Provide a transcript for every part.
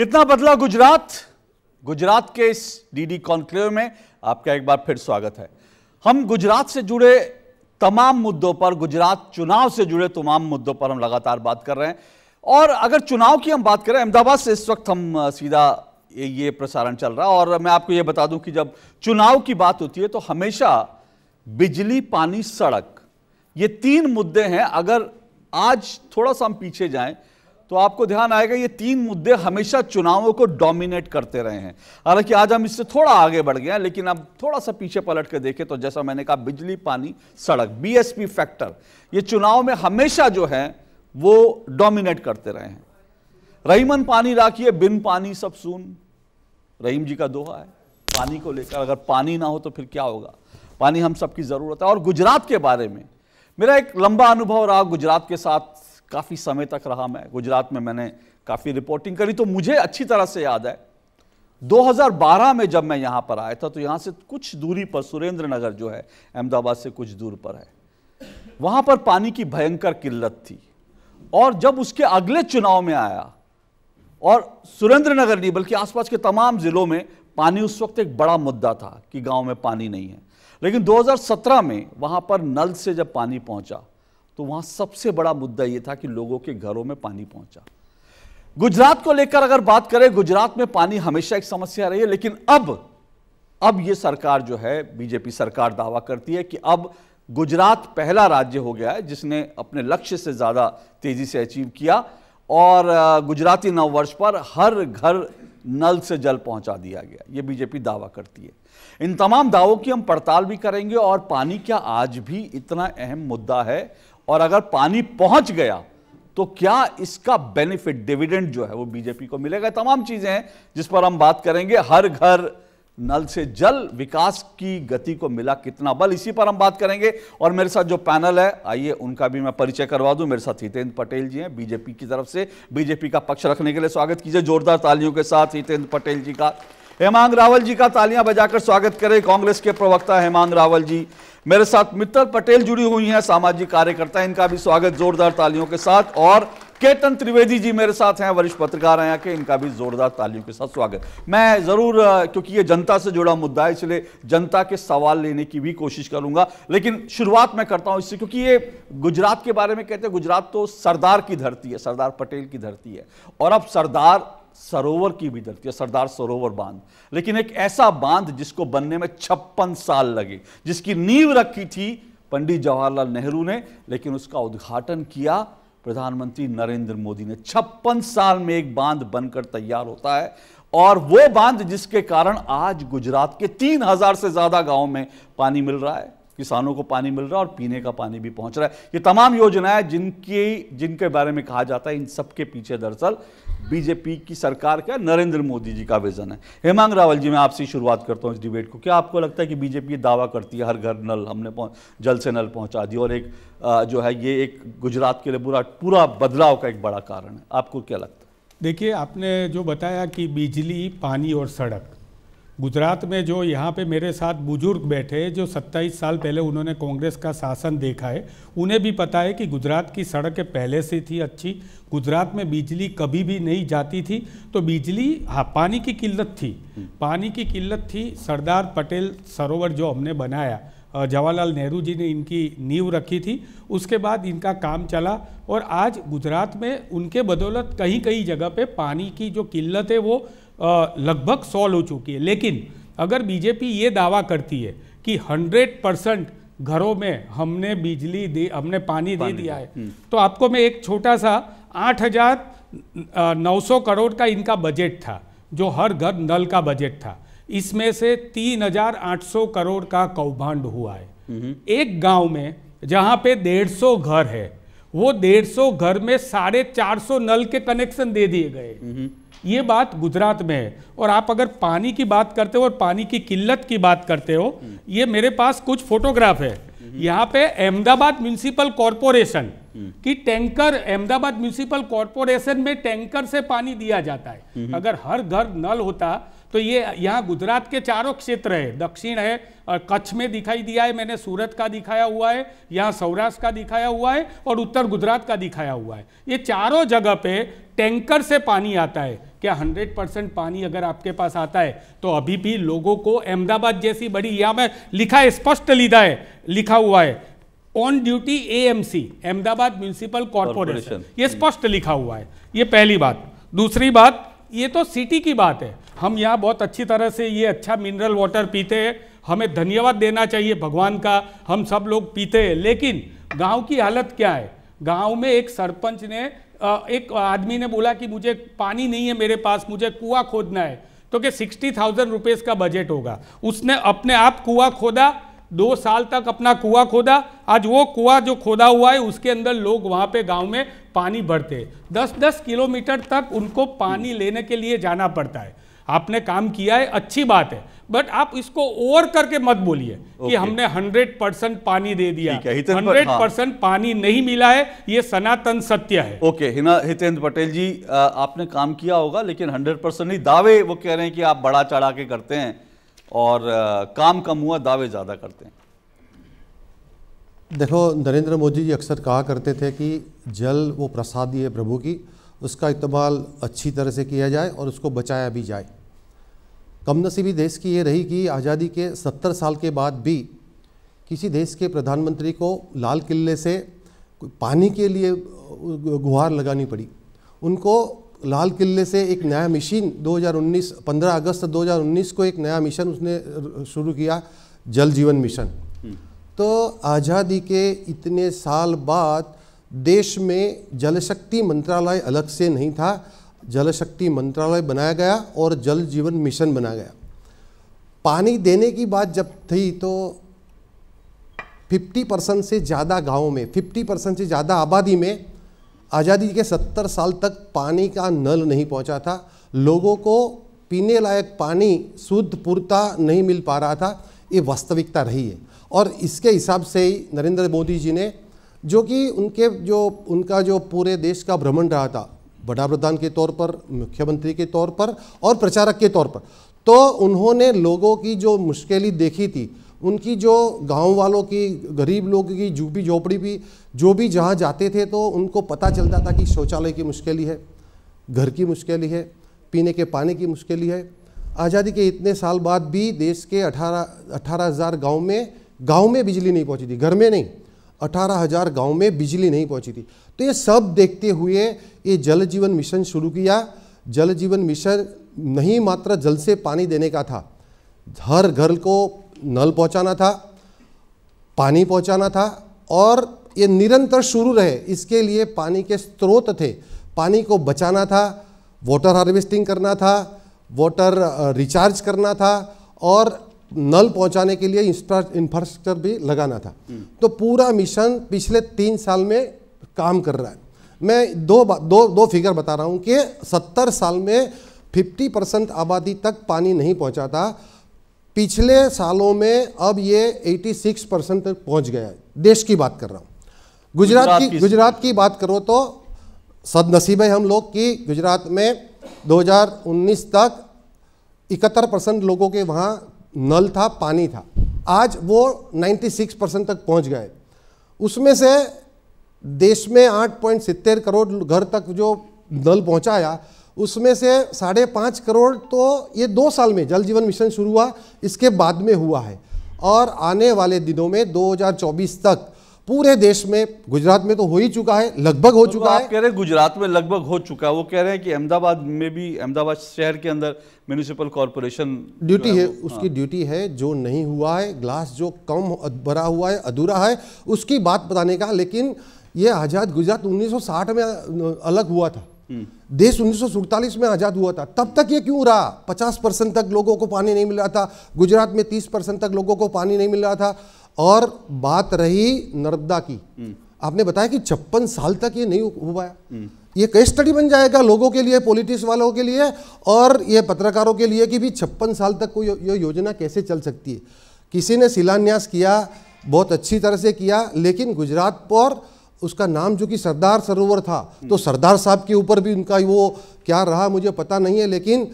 कितना बदला गुजरात गुजरात के इस डीडी कॉन्क्लेव में आपका एक बार फिर स्वागत है हम गुजरात से जुड़े तमाम मुद्दों पर गुजरात चुनाव से जुड़े तमाम मुद्दों पर हम लगातार बात कर रहे हैं और अगर चुनाव की हम बात करें अहमदाबाद से इस वक्त हम सीधा ये प्रसारण चल रहा है और मैं आपको ये बता दूं कि जब चुनाव की बात होती है तो हमेशा बिजली पानी सड़क ये तीन मुद्दे हैं अगर आज थोड़ा सा हम पीछे जाएं तो आपको ध्यान आएगा ये तीन मुद्दे हमेशा चुनावों को डोमिनेट करते रहे हैं हालांकि आज हम इससे थोड़ा आगे बढ़ गए हैं लेकिन अब थोड़ा सा पीछे पलट के देखें तो जैसा मैंने कहा बिजली पानी सड़क बीएसपी फैक्टर ये चुनाव में हमेशा जो है वो डोमिनेट करते रहे हैं रहीमन पानी राखिए बिन पानी सब सुन रहीम जी का दोहा है पानी को लेकर अगर पानी ना हो तो फिर क्या होगा पानी हम सबकी ज़रूरत है और गुजरात के बारे में मेरा एक लंबा अनुभव रहा गुजरात के साथ काफ़ी समय तक रहा मैं गुजरात में मैंने काफ़ी रिपोर्टिंग करी तो मुझे अच्छी तरह से याद है 2012 में जब मैं यहाँ पर आया था तो यहाँ से कुछ दूरी पर सुरेंद्र नगर जो है अहमदाबाद से कुछ दूर पर है वहाँ पर पानी की भयंकर किल्लत थी और जब उसके अगले चुनाव में आया और सुरेंद्र नगर नहीं बल्कि आसपास के तमाम ज़िलों में पानी उस वक्त एक बड़ा मुद्दा था कि गांव में पानी नहीं है लेकिन 2017 में वहाँ पर नल से जब पानी पहुँचा तो वहां सबसे बड़ा मुद्दा यह था कि लोगों के घरों में पानी पहुंचा गुजरात को लेकर अगर बात करें गुजरात में पानी हमेशा एक समस्या रही है लेकिन अब अब यह सरकार जो है बीजेपी सरकार दावा करती है कि अब गुजरात पहला राज्य हो गया है जिसने अपने लक्ष्य से ज़्यादा तेज़ी से अचीव किया और गुजराती नववर्ष पर हर घर नल से जल पहुंचा दिया गया यह बीजेपी दावा करती है इन तमाम दावों की हम पड़ताल भी करेंगे और पानी क्या आज भी इतना अहम मुद्दा है और अगर पानी पहुंच गया तो क्या इसका बेनिफिट डिविडेंड जो है वो बीजेपी को मिलेगा तमाम चीजें हैं जिस पर हम बात करेंगे हर घर नल से जल विकास की गति को मिला कितना बल इसी पर हम बात करेंगे और मेरे साथ जो पैनल है आइए उनका भी मैं परिचय करवा दूं मेरे साथ हितेंद्र पटेल जी हैं बीजेपी की तरफ से बीजेपी का पक्ष रखने के लिए स्वागत कीजिए जोरदार तालियों के साथ हितेंद्र पटेल जी का हेमांग रावल जी का तालियां बजाकर स्वागत करें कांग्रेस के प्रवक्ता हेमांग रावल जी मेरे साथ मित्तल पटेल जुड़ी हुई हैं सामाजिक कार्यकर्ता इनका भी स्वागत जोरदार तालियों के साथ और केतन त्रिवेदी जी मेरे साथ हैं वरिष्ठ पत्रकार हैं यहाँ के इनका भी जोरदार तालियों के साथ स्वागत मैं ज़रूर क्योंकि ये जनता से जुड़ा मुद्दा है इसलिए जनता के सवाल लेने की भी कोशिश करूंगा लेकिन शुरुआत मैं करता हूँ इससे क्योंकि ये गुजरात के बारे में कहते हैं गुजरात तो सरदार की धरती है सरदार पटेल की धरती है और अब सरदार सरोवर की भी धरती है सरदार सरोवर बांध लेकिन एक ऐसा बांध जिसको बनने में छप्पन साल लगे जिसकी नींव रखी थी पंडित जवाहरलाल नेहरू ने लेकिन उसका उद्घाटन किया प्रधानमंत्री नरेंद्र मोदी ने छप्पन साल में एक बांध बनकर तैयार होता है और वो बांध जिसके कारण आज गुजरात के तीन हजार से ज्यादा गांव में पानी मिल रहा है किसानों को पानी मिल रहा है और पीने का पानी भी पहुंच रहा है ये तमाम योजनाएं जिनकी जिनके बारे में कहा जाता है इन सब के पीछे दरअसल बीजेपी की सरकार का नरेंद्र मोदी जी का विजन है हेमांग रावल जी मैं आपसे शुरुआत करता हूँ इस डिबेट को क्या आपको लगता है कि बीजेपी दावा करती है हर घर नल हमने जल से नल पहुँचा दी और एक जो है ये एक गुजरात के लिए बुरा पूरा बदलाव का एक बड़ा कारण है आपको क्या लगता है देखिए आपने जो बताया कि बिजली पानी और सड़क गुजरात में जो यहाँ पे मेरे साथ बुजुर्ग बैठे जो 27 साल पहले उन्होंने कांग्रेस का शासन देखा है उन्हें भी पता है कि गुजरात की सड़कें पहले से थी अच्छी गुजरात में बिजली कभी भी नहीं जाती थी तो बिजली हाँ पानी की किल्लत थी पानी की किल्लत थी सरदार पटेल सरोवर जो हमने बनाया जवाहरलाल नेहरू जी ने इनकी नींव रखी थी उसके बाद इनका काम चला और आज गुजरात में उनके बदौलत कहीं कहीं जगह पे पानी की जो किल्लत है वो लगभग सॉल्व हो चुकी है लेकिन अगर बीजेपी ये दावा करती है कि 100 परसेंट घरों में हमने बिजली दी हमने पानी, पानी दे दिया है हम्म। तो आपको मैं एक छोटा सा आठ हजार नौ सौ करोड़ का इनका बजट था जो हर घर नल का बजट था इसमें से तीन हजार आठ सौ करोड़ का कौभांड हुआ है हम्म। एक गांव में जहां पे डेढ़ सौ घर है वो डेढ़ सौ घर में साढ़े चार सौ नल के कनेक्शन दे दिए गए हम्म। ये बात गुजरात में है और आप अगर पानी की बात करते हो और पानी की किल्लत की बात करते हो ये मेरे पास कुछ फोटोग्राफ है यहाँ पे अहमदाबाद म्यूनिसिपल कॉरपोरेशन कि टैंकर अहमदाबाद म्यूनिसिपल कॉरपोरेशन में टैंकर से पानी दिया जाता है हम्म। अगर हर घर नल होता तो ये यहाँ गुजरात के चारों क्षेत्र है दक्षिण है और कच्छ में दिखाई दिया है मैंने सूरत का दिखाया हुआ है यहाँ सौराष्ट्र का दिखाया हुआ है और उत्तर गुजरात का दिखाया हुआ है ये चारों जगह पे टैंकर से पानी आता है कि 100 परसेंट पानी अगर आपके पास आता है तो अभी भी लोगों को अहमदाबाद जैसी बड़ी या में लिखा स्पष्ट लिखा है लिखा हुआ है on duty AMC Ahmedabad municipal corporation ये स्पष्ट लिखा हुआ है ये पहली बात दूसरी बात ये तो सिटी की बात है हम यहाँ बहुत अच्छी तरह से ये अच्छा मिनरल वाटर पीते हैं हमें धन्यवाद देना चाहिए भगवान का हम सब लोग पीते हैं लेकिन गांव की हालत क्या है गांव में एक सरपंच ने एक आदमी ने बोला कि मुझे पानी नहीं है मेरे पास मुझे कुआं खोदना है तो कि सिक्सटी थाउजेंड रुपीज़ का बजट होगा उसने अपने आप कुआं खोदा दो साल तक अपना कुआं खोदा आज वो कुआं जो खोदा हुआ है उसके अंदर लोग वहाँ पे गांव में पानी भरते हैं दस दस किलोमीटर तक उनको पानी लेने के लिए जाना पड़ता है आपने काम किया है अच्छी बात है बट आप इसको ओवर करके मत बोलिए कि हमने 100 परसेंट पानी दे दिया हंड्रेड परसेंट हाँ। पानी नहीं मिला है ये सनातन सत्य है ओके हितेंद्र पटेल जी आपने काम किया होगा लेकिन 100 परसेंट नहीं दावे वो कह रहे हैं कि आप बड़ा चढ़ा के करते हैं और काम कम हुआ दावे ज़्यादा करते हैं देखो नरेंद्र मोदी जी अक्सर कहा करते थे कि जल वो प्रसाद है प्रभु की उसका इस्तेमाल अच्छी तरह से किया जाए और उसको बचाया भी जाए कम नसीबी देश की ये रही कि आज़ादी के सत्तर साल के बाद भी किसी देश के प्रधानमंत्री को लाल किले से पानी के लिए गुहार लगानी पड़ी उनको लाल किले से एक नया मिशन 2019 15 अगस्त 2019 को एक नया मिशन उसने शुरू किया जल जीवन मिशन हम्म। तो आज़ादी के इतने साल बाद देश में जल शक्ति मंत्रालय अलग से नहीं था जल शक्ति मंत्रालय बनाया गया और जल जीवन मिशन बनाया गया पानी देने की बात जब थी तो 50 परसेंट से ज़्यादा गाँव में 50 परसेंट से ज़्यादा आबादी में आज़ादी के 70 साल तक पानी का नल नहीं पहुंचा था लोगों को पीने लायक पानी शुद्ध पूर्ता नहीं मिल पा रहा था ये वास्तविकता रही है और इसके हिसाब से ही नरेंद्र मोदी जी ने जो कि उनके जो उनका जो पूरे देश का भ्रमण रहा था बड़ा प्रधान के तौर पर मुख्यमंत्री के तौर पर और प्रचारक के तौर पर तो उन्होंने लोगों की जो मुश्किलें देखी थी उनकी जो गांव वालों की गरीब लोगों की झूपी झोपड़ी भी जो भी जहाँ जाते थे तो उनको पता चलता था कि शौचालय की मुश्किल है घर की मुश्किल है पीने के पानी की मुश्किल है आज़ादी के इतने साल बाद भी देश के अठारह अठारह हज़ार गाँव में गाँव में बिजली नहीं पहुँची थी घर में नहीं अठारह हजार गाँव में बिजली नहीं पहुंची थी तो ये सब देखते हुए ये जल जीवन मिशन शुरू किया जल जीवन मिशन नहीं मात्र जल से पानी देने का था हर घर को नल पहुंचाना था पानी पहुंचाना था और ये निरंतर शुरू रहे इसके लिए पानी के स्रोत थे पानी को बचाना था वाटर हार्वेस्टिंग करना था वाटर रिचार्ज करना था और नल पहुंचाने के लिए इंफ्रास्ट्रक्चर भी लगाना था तो पूरा मिशन पिछले तीन साल में काम कर रहा है मैं दो दो दो फिगर बता रहा हूँ कि सत्तर साल में फिफ्टी परसेंट आबादी तक पानी नहीं पहुंचा था पिछले सालों में अब ये 86 परसेंट तक पहुँच गया है देश की बात कर रहा हूँ गुजरात, गुजरात की गुजरात की बात करो तो सदनसीब है हम लोग कि गुजरात में 2019 तक इकहत्तर परसेंट लोगों के वहाँ नल था पानी था आज वो 96 परसेंट तक पहुंच गए उसमें से देश में आठ पॉइंट सितर करोड़ घर तक जो नल पहुंचाया उसमें से साढ़े पाँच करोड़ तो ये दो साल में जल जीवन मिशन शुरू हुआ इसके बाद में हुआ है और आने वाले दिनों में 2024 तक पूरे देश में गुजरात में तो हो ही चुका है लगभग हो तो चुका आप है कह रहे गुजरात में लगभग हो चुका है वो कह रहे हैं कि अहमदाबाद में भी अहमदाबाद शहर के अंदर म्यूनिसिपल कॉरपोरेशन ड्यूटी है उसकी हाँ। ड्यूटी है जो नहीं हुआ है ग्लास जो कम भरा हुआ है अधूरा है उसकी बात बताने का लेकिन ये आज़ाद गुजरात उन्नीस में अलग हुआ था हम्म। देश उन्नीस में आज़ाद हुआ था तब तक ये क्यों रहा 50 परसेंट तक लोगों को पानी नहीं मिल रहा था गुजरात में 30 परसेंट तक लोगों को पानी नहीं मिल रहा था और बात रही नर्मदा की हम्म। आपने बताया कि छप्पन साल तक ये नहीं हो पाया हम्म। ये कई स्टडी बन जाएगा लोगों के लिए पॉलिटिक्स वालों के लिए और ये पत्रकारों के लिए कि भी छप्पन साल तक कोई यो योजना कैसे चल सकती है किसी ने शिलान्यास किया बहुत अच्छी तरह से किया लेकिन गुजरात पर उसका नाम जो कि सरदार सरोवर था हम्म। तो सरदार साहब के ऊपर भी उनका वो क्या रहा मुझे पता नहीं है लेकिन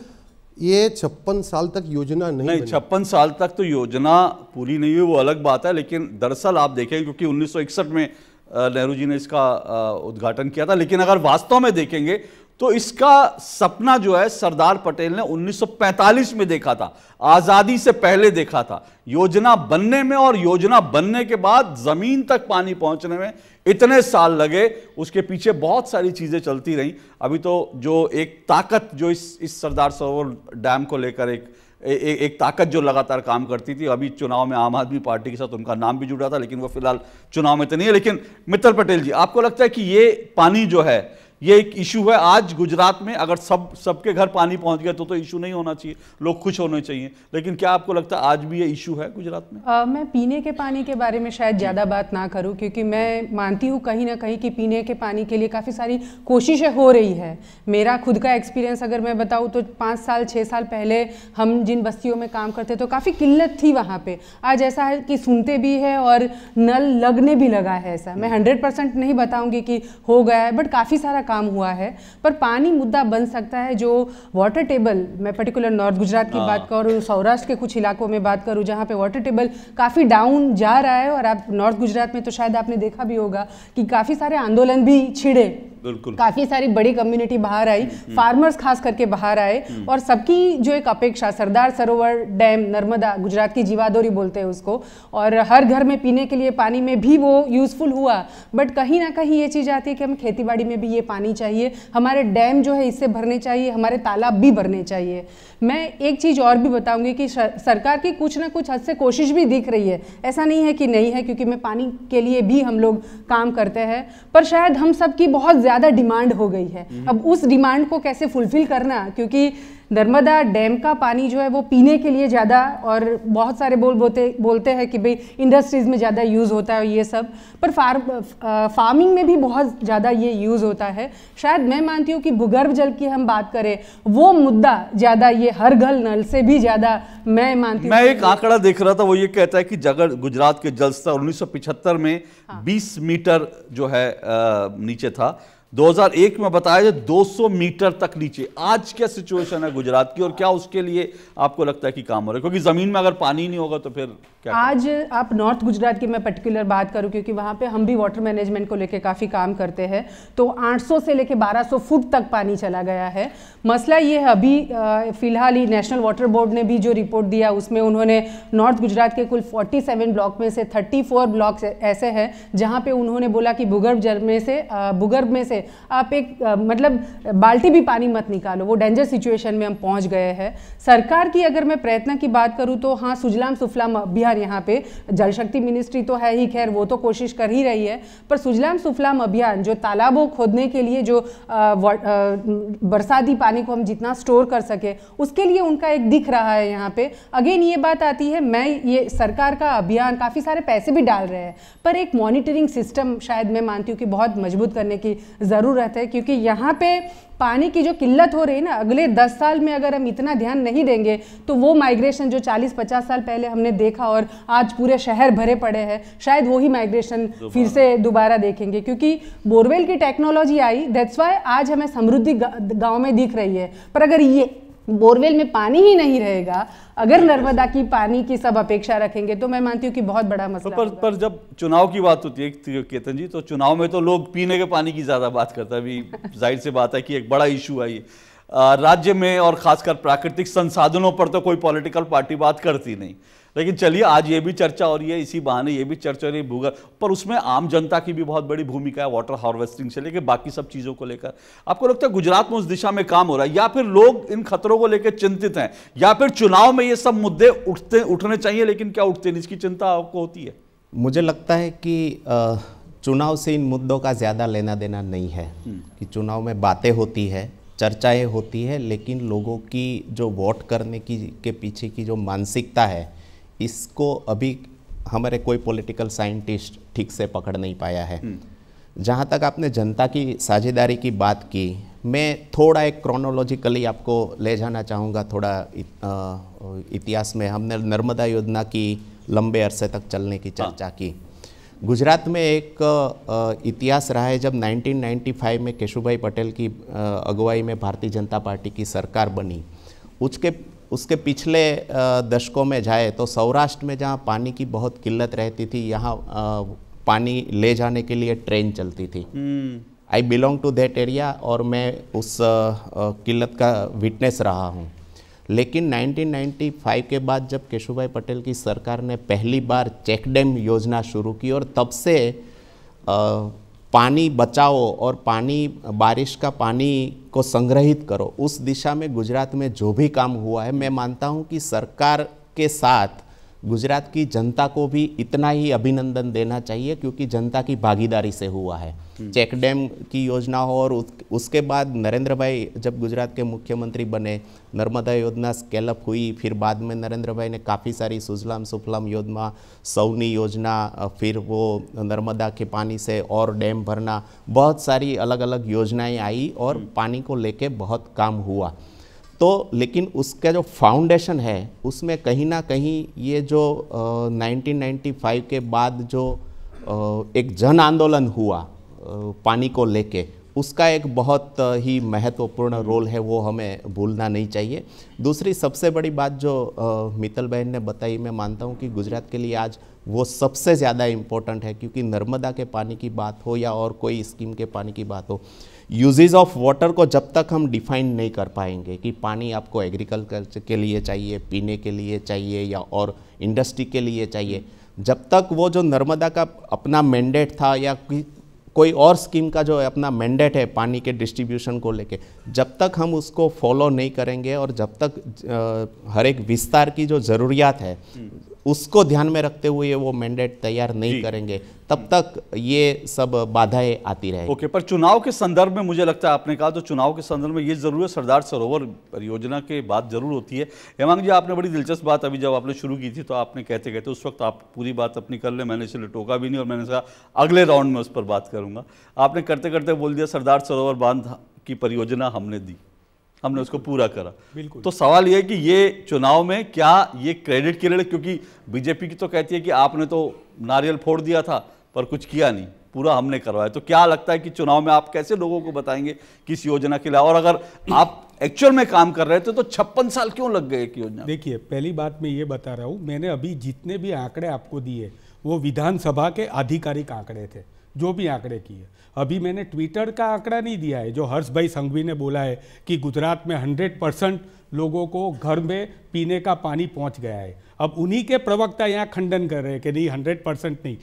ये छप्पन साल तक योजना नहीं नहीं छप्पन साल तक तो योजना पूरी नहीं हुई वो अलग बात है लेकिन दरअसल आप देखें क्योंकि 1961 में नेहरू जी ने इसका उद्घाटन किया था लेकिन अगर वास्तव में देखेंगे तो इसका सपना जो है सरदार पटेल ने 1945 में देखा था आज़ादी से पहले देखा था योजना बनने में और योजना बनने के बाद ज़मीन तक पानी पहुंचने में इतने साल लगे उसके पीछे बहुत सारी चीज़ें चलती रहीं अभी तो जो एक ताकत जो इस इस सरदार सरोवर डैम को लेकर एक ए, ए, एक ताकत जो लगातार काम करती थी अभी चुनाव में आम आदमी पार्टी के साथ उनका नाम भी जुड़ा था लेकिन वो फिलहाल चुनाव में तो नहीं है लेकिन मित्तल पटेल जी आपको लगता है कि ये पानी जो है ये एक इशू है आज गुजरात में अगर सब सबके घर पानी पहुंच गया तो तो इशू नहीं होना चाहिए लोग खुश होने चाहिए लेकिन क्या आपको लगता है आज भी ये इशू है गुजरात में आ, मैं पीने के पानी के बारे में शायद ज़्यादा बात ना करूं क्योंकि मैं मानती हूं कहीं ना कहीं कि पीने के पानी के लिए काफ़ी सारी कोशिशें हो रही है मेरा खुद का एक्सपीरियंस अगर मैं बताऊँ तो पाँच साल छः साल पहले हम जिन बस्तियों में काम करते तो काफ़ी किल्लत थी वहाँ पर आज ऐसा है कि सुनते भी है और नल लगने भी लगा है ऐसा मैं हंड्रेड नहीं बताऊँगी कि हो गया है बट काफ़ी सारा काम हुआ है पर पानी मुद्दा बन सकता है जो वाटर टेबल मैं पर्टिकुलर नॉर्थ गुजरात की बात हाँ। करूँ सौराष्ट्र के कुछ इलाकों में बात करूँ जहाँ पे वाटर टेबल काफ़ी डाउन जा रहा है और आप नॉर्थ गुजरात में तो शायद आपने देखा भी होगा कि काफ़ी सारे आंदोलन भी छिड़े बिल्कुल काफ़ी सारी बड़ी कम्युनिटी बाहर आई फार्मर्स हम्म, हम्म। खास करके बाहर आए हम्म। और सबकी जो एक अपेक्षा सरदार सरोवर डैम नर्मदा गुजरात की जीवादोरी बोलते हैं उसको और हर घर में पीने के लिए पानी में भी वो यूज़फुल हुआ बट कहीं ना कहीं ये चीज़ आती है कि हमें खेती में भी ये पानी चाहिए हमारे डैम जो है इससे भरने चाहिए हमारे तालाब भी भरने चाहिए मैं एक चीज़ और भी बताऊंगी कि सरकार की कुछ ना कुछ हद से कोशिश भी दिख रही है ऐसा नहीं है कि नहीं है क्योंकि मैं पानी के लिए भी हम लोग काम करते हैं पर शायद हम सब की बहुत ज़्यादा ज़्यादा डिमांड हो गई है हम्म। अब उस डिमांड को कैसे फुलफिल करना क्योंकि नर्मदा डैम का पानी जो है वो पीने के लिए ज़्यादा और बहुत सारे बोल बोते बोलते हैं कि भाई इंडस्ट्रीज़ में ज़्यादा यूज़ होता है ये सब पर फार फार्मिंग में भी बहुत ज़्यादा ये यूज़ होता है शायद मैं मानती हूँ कि भूगर्भ जल की हम बात करें वो मुद्दा ज़्यादा ये हर घर नल से भी ज़्यादा मैं मानती मैं एक आंकड़ा देख रहा था वो ये कहता है कि जगह गुजरात के जल स्तर उन्नीस में हाँ। बीस मीटर जो है नीचे था 2001 में बताया जाए 200 मीटर तक नीचे आज क्या सिचुएशन है गुजरात की और क्या उसके लिए आपको लगता है कि काम हो रहा है क्योंकि जमीन में अगर पानी नहीं होगा तो फिर क्या आज आप नॉर्थ गुजरात की मैं पर्टिकुलर बात करूं क्योंकि वहां पे हम भी वाटर मैनेजमेंट को लेके काफ़ी काम करते हैं तो 800 से लेके 1200 फुट तक पानी चला गया है मसला ये है अभी फिलहाल ही नेशनल वाटर बोर्ड ने भी जो रिपोर्ट दिया उसमें उन्होंने नॉर्थ गुजरात के कुल फोर्टी ब्लॉक में से थर्टी ब्लॉक ऐसे है जहाँ पे उन्होंने बोला कि भूगर्भ जल में से भूगर्भ में से से आप एक आ, मतलब बाल्टी भी पानी मत निकालो वो डेंजर सिचुएशन में हम पहुंच गए हैं सरकार की अगर मैं प्रयत्न की बात करूं तो हाँ सुजलाम सुफलाम अभियान यहाँ पे जल शक्ति मिनिस्ट्री तो है ही खैर वो तो कोशिश कर ही रही है पर सुजलाम सुफलाम अभियान जो तालाबों खोदने के लिए जो बरसाती पानी को हम जितना स्टोर कर सके उसके लिए उनका एक दिख रहा है यहाँ पे अगेन ये बात आती है मैं ये सरकार का अभियान काफ़ी सारे पैसे भी डाल रहे हैं पर एक मॉनिटरिंग सिस्टम शायद मैं मानती हूँ कि बहुत मजबूत करने की ज़रूरत है क्योंकि यहाँ पे पानी की जो किल्लत हो रही है ना अगले 10 साल में अगर हम इतना ध्यान नहीं देंगे तो वो माइग्रेशन जो 40-50 साल पहले हमने देखा और आज पूरे शहर भरे पड़े हैं शायद वही माइग्रेशन फिर से दोबारा देखेंगे क्योंकि बोरवेल की टेक्नोलॉजी आई दैट्स वाई आज हमें समृद्धि गाँव में दिख रही है पर अगर ये बोरवेल में पानी ही नहीं रहेगा अगर नर्मदा की पानी की सब अपेक्षा रखेंगे तो मैं मानती हूँ कि बहुत बड़ा तो मसला पर पर जब चुनाव की बात होती है केतन जी तो चुनाव में तो लोग पीने के पानी की ज़्यादा बात करता है अभी जाहिर से बात है कि एक बड़ा इशू है ये राज्य में और खासकर प्राकृतिक संसाधनों पर तो कोई पॉलिटिकल पार्टी बात करती नहीं लेकिन चलिए आज ये भी चर्चा हो रही है इसी बहाने ये भी चर्चा हो रही है भूगल पर उसमें आम जनता की भी बहुत बड़ी भूमिका है वाटर हार्वेस्टिंग से लेकर बाकी सब चीज़ों को लेकर आपको लगता है गुजरात में उस दिशा में काम हो रहा है या फिर लोग इन खतरों को लेकर चिंतित हैं या फिर चुनाव में ये सब मुद्दे उठते उठने चाहिए लेकिन क्या उठते हैं इसकी चिंता आपको होती है मुझे लगता है कि चुनाव से इन मुद्दों का ज़्यादा लेना देना नहीं है हम्म। कि चुनाव में बातें होती है चर्चाएं होती है लेकिन लोगों की जो वोट करने की के पीछे की जो मानसिकता है इसको अभी हमारे कोई पॉलिटिकल साइंटिस्ट ठीक से पकड़ नहीं पाया है हम्म। जहाँ तक आपने जनता की साझेदारी की बात की मैं थोड़ा एक क्रोनोलॉजिकली आपको ले जाना चाहूँगा थोड़ा इतिहास में हमने नर्मदा योजना की लंबे अरसे तक चलने की हाँ। चर्चा की गुजरात में एक इतिहास रहा है जब 1995 में केशुभाई पटेल की अगुवाई में भारतीय जनता पार्टी की सरकार बनी उसके उसके पिछले दशकों में जाए तो सौराष्ट्र में जहाँ पानी की बहुत किल्लत रहती थी यहाँ पानी ले जाने के लिए ट्रेन चलती थी I belong to that area और मैं उस किल्लत का विटनेस रहा हूँ लेकिन 1995 के बाद जब केशुभाई पटेल की सरकार ने पहली बार चेक डैम योजना शुरू की और तब से पानी बचाओ और पानी बारिश का पानी को संग्रहित करो उस दिशा में गुजरात में जो भी काम हुआ है मैं मानता हूँ कि सरकार के साथ गुजरात की जनता को भी इतना ही अभिनंदन देना चाहिए क्योंकि जनता की भागीदारी से हुआ है हम्म। चेक डैम की योजना हो और उसके बाद नरेंद्र भाई जब गुजरात के मुख्यमंत्री बने नर्मदा योजना स्केलअप हुई फिर बाद में नरेंद्र भाई ने काफ़ी सारी सुजलाम सुफलाम योजना सौनी योजना फिर वो नर्मदा के पानी से और डैम भरना बहुत सारी अलग अलग योजनाएँ आई और हम्म। पानी को लेके बहुत काम हुआ तो लेकिन उसका जो फाउंडेशन है उसमें कहीं ना कहीं ये जो आ, 1995 के बाद जो आ, एक जन आंदोलन हुआ आ, पानी को लेके उसका एक बहुत ही महत्वपूर्ण रोल है वो हमें भूलना नहीं चाहिए दूसरी सबसे बड़ी बात जो मित्तल बहन ने बताई मैं मानता हूँ कि गुजरात के लिए आज वो सबसे ज़्यादा इम्पोर्टेंट है क्योंकि नर्मदा के पानी की बात हो या और कोई स्कीम के पानी की बात हो यूजेज ऑफ वाटर को जब तक हम डिफाइन नहीं कर पाएंगे कि पानी आपको एग्रीकल्चर के लिए चाहिए पीने के लिए चाहिए या और इंडस्ट्री के लिए चाहिए जब तक वो जो नर्मदा का अपना मैंडेट था या कोई और स्कीम का जो अपना मैंडेट है पानी के डिस्ट्रीब्यूशन को लेके जब तक हम उसको फॉलो नहीं करेंगे और जब तक हर एक विस्तार की जो ज़रूरियात है उसको ध्यान में रखते हुए वो मैंडेट तैयार नहीं करेंगे तब तक ये सब बाधाएं आती रहे ओके पर चुनाव के संदर्भ में मुझे लगता है आपने कहा तो चुनाव के संदर्भ में ये जरूर सरदार सरोवर परियोजना के बाद जरूर होती है हेमंग जी आपने बड़ी दिलचस्प बात अभी जब आपने शुरू की थी तो आपने कहते कहते उस वक्त आप पूरी बात अपनी कर ले मैंने इसलिए टोका भी नहीं और मैंने कहा अगले राउंड में उस पर बात करूंगा आपने करते करते बोल दिया सरदार सरोवर बांध की परियोजना हमने दी हमने उसको पूरा करा बिल्कुल तो सवाल यह है कि ये चुनाव में क्या ये क्रेडिट के लिए क्योंकि बीजेपी की तो कहती है कि आपने तो नारियल फोड़ दिया था पर कुछ किया नहीं पूरा हमने करवाया तो क्या लगता है कि चुनाव में आप कैसे लोगों को बताएंगे किस योजना के लिए और अगर आप एक्चुअल में काम कर रहे थे तो छप्पन साल क्यों लग गए एक योजना देखिए पहली बात मैं ये बता रहा हूँ मैंने अभी जितने भी आंकड़े आपको दिए वो विधानसभा के आधिकारिक आंकड़े थे जो भी आंकड़े किए अभी मैंने ट्विटर का आंकड़ा नहीं दिया है जो हर्ष भाई संघवी ने बोला है कि गुजरात में 100 परसेंट लोगों को घर में पीने का पानी पहुंच गया है अब उन्हीं के प्रवक्ता यहाँ खंडन कर रहे हैं कि नहीं 100 परसेंट नहीं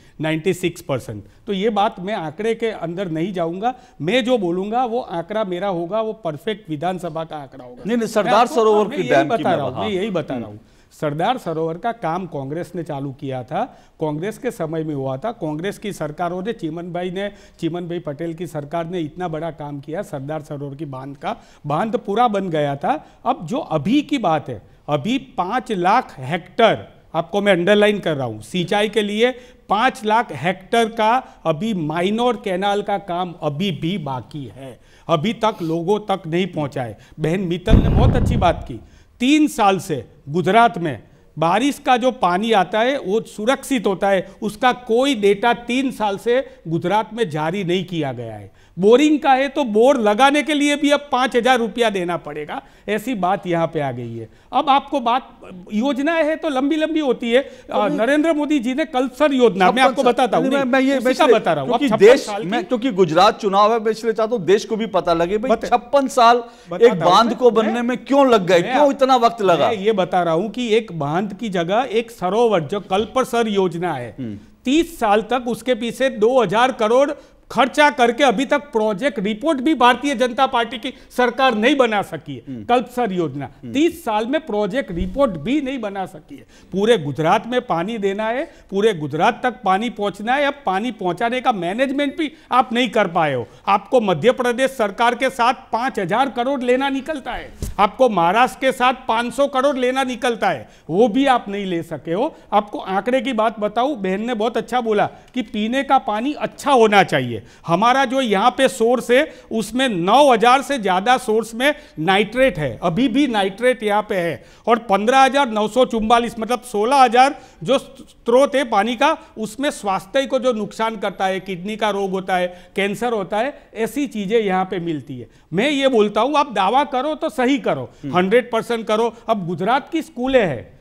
96 परसेंट तो ये बात मैं आंकड़े के अंदर नहीं जाऊंगा मैं जो बोलूंगा वो आंकड़ा मेरा होगा वो परफेक्ट विधानसभा का आंकड़ा होगा नहीं नहीं सरदार सरोवर की बता रहा हूँ मैं यही बता रहा हूँ सरदार सरोवर का काम कांग्रेस ने चालू किया था कांग्रेस के समय में हुआ था कांग्रेस की सरकारों ने चीमन भाई ने चीमन भाई पटेल की सरकार ने इतना बड़ा काम किया सरदार सरोवर की बांध का बांध पूरा बन गया था अब जो अभी की बात है अभी पाँच लाख हेक्टर आपको मैं अंडरलाइन कर रहा हूँ सिंचाई के लिए पाँच लाख हेक्टर का अभी माइनोर कैनाल का काम अभी भी बाकी है अभी तक लोगों तक नहीं पहुँचा है बहन मित्तल ने बहुत अच्छी बात की तीन साल से गुजरात में बारिश का जो पानी आता है वो सुरक्षित होता है उसका कोई डेटा तीन साल से गुजरात में जारी नहीं किया गया है बोरिंग का है तो बोर लगाने के लिए भी अब पाँच हजार रुपया देना पड़ेगा ऐसी बात यहाँ पे आ गई है अब आपको बात योजना है तो लंबी लंबी होती है तो नरेंद्र मोदी जी ने कल्सर योजना मैं आपको बताता हूँ मैं, मैं ये मैं बता रहा हूँ देश मैं क्योंकि गुजरात चुनाव है मैं इसलिए चाहता हूँ देश को भी पता लगे भाई छप्पन साल एक बांध को बनने में क्यों लग गए क्यों इतना वक्त लगा ये बता रहा हूँ की एक बांध की जगह एक सरोवर जो कल्पर योजना है हम्म। तीस साल तक उसके पीछे 2000 करोड़ खर्चा करके अभी तक प्रोजेक्ट रिपोर्ट भी भारतीय जनता पार्टी की सरकार नहीं बना सकी है हम्म। कल्पसर योजना हम्म। तीस साल में प्रोजेक्ट रिपोर्ट भी नहीं बना सकी है पूरे गुजरात में पानी देना है पूरे गुजरात तक पानी पहुंचना है अब पानी पहुंचाने का मैनेजमेंट भी आप नहीं कर पाए हो आपको मध्य प्रदेश सरकार के साथ पांच हजार करोड़ लेना निकलता है आपको महाराष्ट्र के साथ पांच सौ करोड़ लेना निकलता है वो भी आप नहीं ले सके हो आपको आंकड़े की बात बताऊ बहन ने बहुत अच्छा बोला कि पीने का पानी अच्छा होना चाहिए हमारा जो यहाँ पे सोर्स है उसमें 9000 से ज़्यादा सोर्स में नाइट्रेट है अभी भी नाइट्रेट यहाँ पे है और पंद्रह मतलब 16000 जो स्रोत है पानी का उसमें स्वास्थ्य को जो नुकसान करता है किडनी का रोग होता है कैंसर होता है ऐसी चीज़ें यहाँ पे मिलती है मैं ये बोलता हूँ आप दावा करो तो सही करो हम्म। हंड्रेड करो अब गुजरात की स्कूलें हैं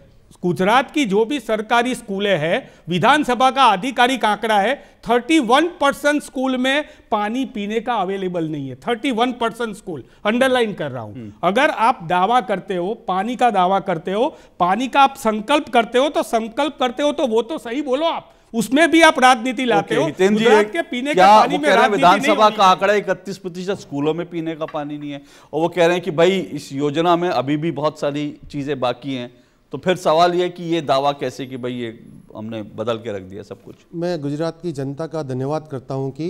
गुजरात की जो भी सरकारी स्कूलें हैं विधानसभा का आधिकारिक आंकड़ा है 31 परसेंट स्कूल में पानी पीने का अवेलेबल नहीं है 31 परसेंट स्कूल अंडरलाइन कर रहा हूं हम्म। अगर आप दावा करते हो पानी का दावा करते हो पानी का आप संकल्प करते हो तो संकल्प करते हो तो वो तो सही बोलो आप उसमें भी आप राजनीति लाते हो गुजरात के पीने का पानी में विधानसभा का आंकड़ा इकतीस प्रतिशत स्कूलों में पीने का पानी नहीं है और वो कह रहे हैं कि भाई इस योजना में अभी भी बहुत सारी चीजें बाकी हैं तो फिर सवाल यह कि ये दावा कैसे कि भाई ये हमने बदल के रख दिया सब कुछ मैं गुजरात की जनता का धन्यवाद करता हूँ कि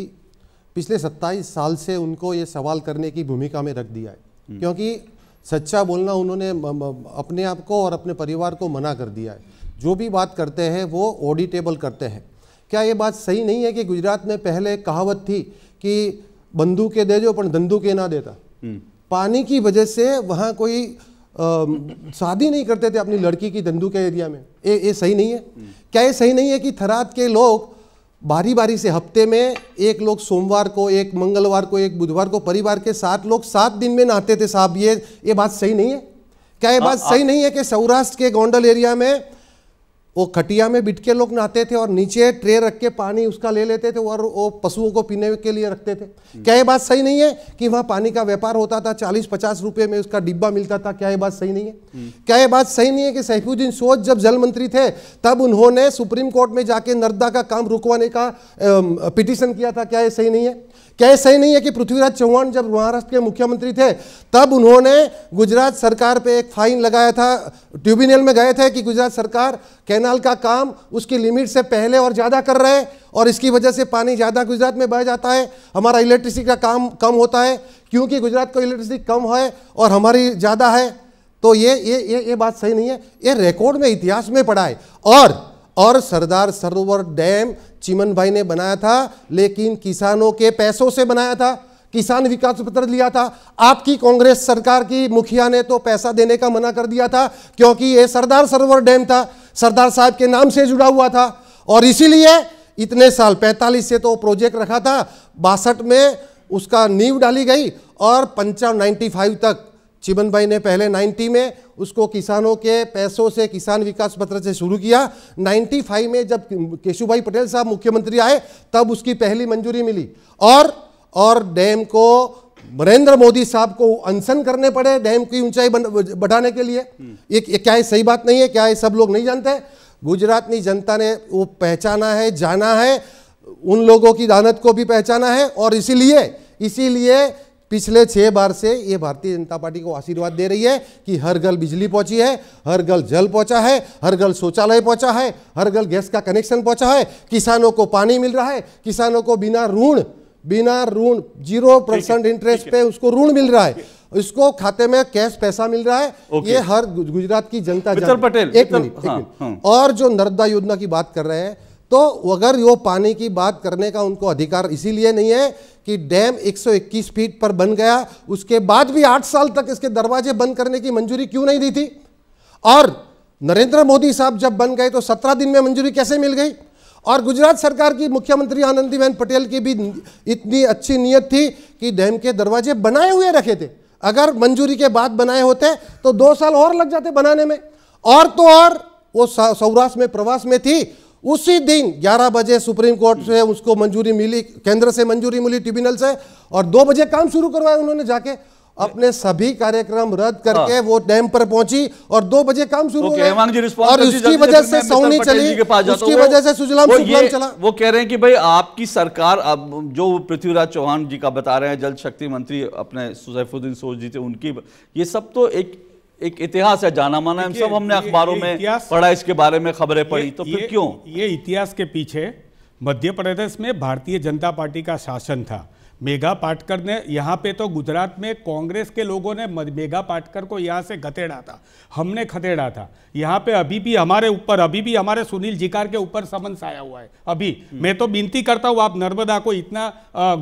पिछले 27 साल से उनको ये सवाल करने की भूमिका में रख दिया है हम्म। क्योंकि सच्चा बोलना उन्होंने अपने आप को और अपने परिवार को मना कर दिया है जो भी बात करते हैं वो ऑडिटेबल करते हैं क्या ये बात सही नहीं है कि गुजरात में पहले कहावत थी कि बंदूकें दे दो पर के ना देता हम्म। पानी की वजह से वहाँ कोई शादी नहीं करते थे अपनी लड़की की धंधु के एरिया में ये ये सही नहीं है क्या ये सही नहीं है कि थरात के लोग बारी बारी से हफ्ते में एक लोग सोमवार को एक मंगलवार को एक बुधवार को परिवार के सात लोग सात दिन में नहाते थे साहब ये ये बात सही नहीं है क्या ये बात सही नहीं है कि सौराष्ट्र के गोंडल एरिया में वो खटिया में बिट के लोग नहाते थे और नीचे ट्रे रख के पानी उसका ले लेते थे और वो पशुओं को पीने के लिए रखते थे हम्म। क्या ये बात सही नहीं है कि वहाँ पानी का व्यापार होता था चालीस पचास रुपये में उसका डिब्बा मिलता था क्या ये बात सही नहीं है हम्म। क्या ये बात सही नहीं है कि सैफुद्दीन सोच जब जल मंत्री थे तब उन्होंने सुप्रीम कोर्ट में जाके नर्दा का काम रुकवाने का पिटिशन किया था क्या ये सही नहीं है ये सही नहीं है कि पृथ्वीराज चौहान जब महाराष्ट्र के मुख्यमंत्री थे तब उन्होंने गुजरात सरकार पे एक फाइन लगाया था ट्रिब्यूनल में गए थे कि गुजरात सरकार कैनाल का काम उसकी लिमिट से पहले और ज़्यादा कर रहे हैं और इसकी वजह से पानी ज़्यादा गुजरात में बह जाता है हमारा इलेक्ट्रिसिटी का काम कम होता है क्योंकि गुजरात को इलेक्ट्रिसिटी कम है और हमारी ज़्यादा है तो ये ये ये ये बात सही नहीं है ये रिकॉर्ड में इतिहास में पड़ा है और और सरदार सरोवर डैम चिमन भाई ने बनाया था लेकिन किसानों के पैसों से बनाया था किसान विकास पत्र लिया था आपकी कांग्रेस सरकार की मुखिया ने तो पैसा देने का मना कर दिया था क्योंकि ये सरदार सरोवर डैम था सरदार साहब के नाम से जुड़ा हुआ था और इसीलिए इतने साल 45 से तो प्रोजेक्ट रखा था बासठ में उसका नींव डाली गई और पंचानवे नाइन्टी तक चिमन भाई ने पहले 90 में उसको किसानों के पैसों से किसान विकास पत्र से शुरू किया 95 में जब केशु भाई पटेल साहब मुख्यमंत्री आए तब उसकी पहली मंजूरी मिली और और डैम को नरेंद्र मोदी साहब को अनशन करने पड़े डैम की ऊंचाई बढ़ाने के लिए ये, ये क्या है सही बात नहीं है क्या है सब लोग नहीं जानते गुजरात की जनता ने वो पहचाना है जाना है उन लोगों की दानत को भी पहचाना है और इसीलिए इसीलिए पिछले छः बार से ये भारतीय जनता पार्टी को आशीर्वाद दे रही है कि हर घर बिजली पहुंची है हर घर जल पहुंचा है हर घर शौचालय पहुंचा है हर घर गैस का कनेक्शन पहुंचा है किसानों को पानी मिल रहा है किसानों को बिना ऋण बिना ऋण जीरो परसेंट इंटरेस्ट पे उसको ऋण मिल रहा है उसको खाते में कैश पैसा मिल रहा है ये हर गुजरात की जनता पटेल एक मिनट हाँ, हाँ। और जो नर्मदा योजना की बात कर रहे हैं तो अगर वो पानी की बात करने का उनको अधिकार इसीलिए नहीं है कि डैम 121 फीट पर बन गया उसके बाद भी आठ साल तक इसके दरवाजे बंद करने की मंजूरी क्यों नहीं दी थी और नरेंद्र मोदी साहब जब बन गए तो सत्रह दिन में मंजूरी कैसे मिल गई और गुजरात सरकार की मुख्यमंत्री आनंदीबेन पटेल की भी इतनी अच्छी नीयत थी कि डैम के दरवाजे बनाए हुए रखे थे अगर मंजूरी के बाद बनाए होते तो दो साल और लग जाते बनाने में और तो और वो सौराष्ट्र में प्रवास में थी उसी दिन 11 बजे सुप्रीम कोर्ट से उसको मंजूरी मिली केंद्र से मंजूरी मिली ट्रिब्यूनल से और दो बजे काम शुरू करवाया उन्होंने जाके अपने सभी कार्यक्रम रद्द करके हाँ। वो डैम पर पहुंची और दो बजे काम शुरू हो गया और उसकी वजह से सौनी चली उसकी वजह से सुजलाम सुजलाम चला वो कह रहे हैं कि भाई आपकी सरकार अब जो पृथ्वीराज चौहान जी का बता रहे हैं जल शक्ति मंत्री अपने सैफुद्दीन सोज जी थे उनकी ये सब तो एक एक इतिहास है जाना माना हम सब हमने अखबारों में पढ़ा इसके बारे में खबरें पढ़ी तो फिर क्यों ये इतिहास के पीछे मध्य प्रदेश में भारतीय जनता पार्टी का शासन था मेघा पाटकर ने यहाँ पे तो गुजरात में कांग्रेस के लोगों ने मेघा पाटकर को यहाँ से खतेड़ा था हमने खतेड़ा था यहाँ पे अभी भी हमारे ऊपर अभी भी हमारे सुनील जिकार के ऊपर समन्स आया हुआ है अभी हम्म। मैं तो विनती करता हूँ आप नर्मदा को इतना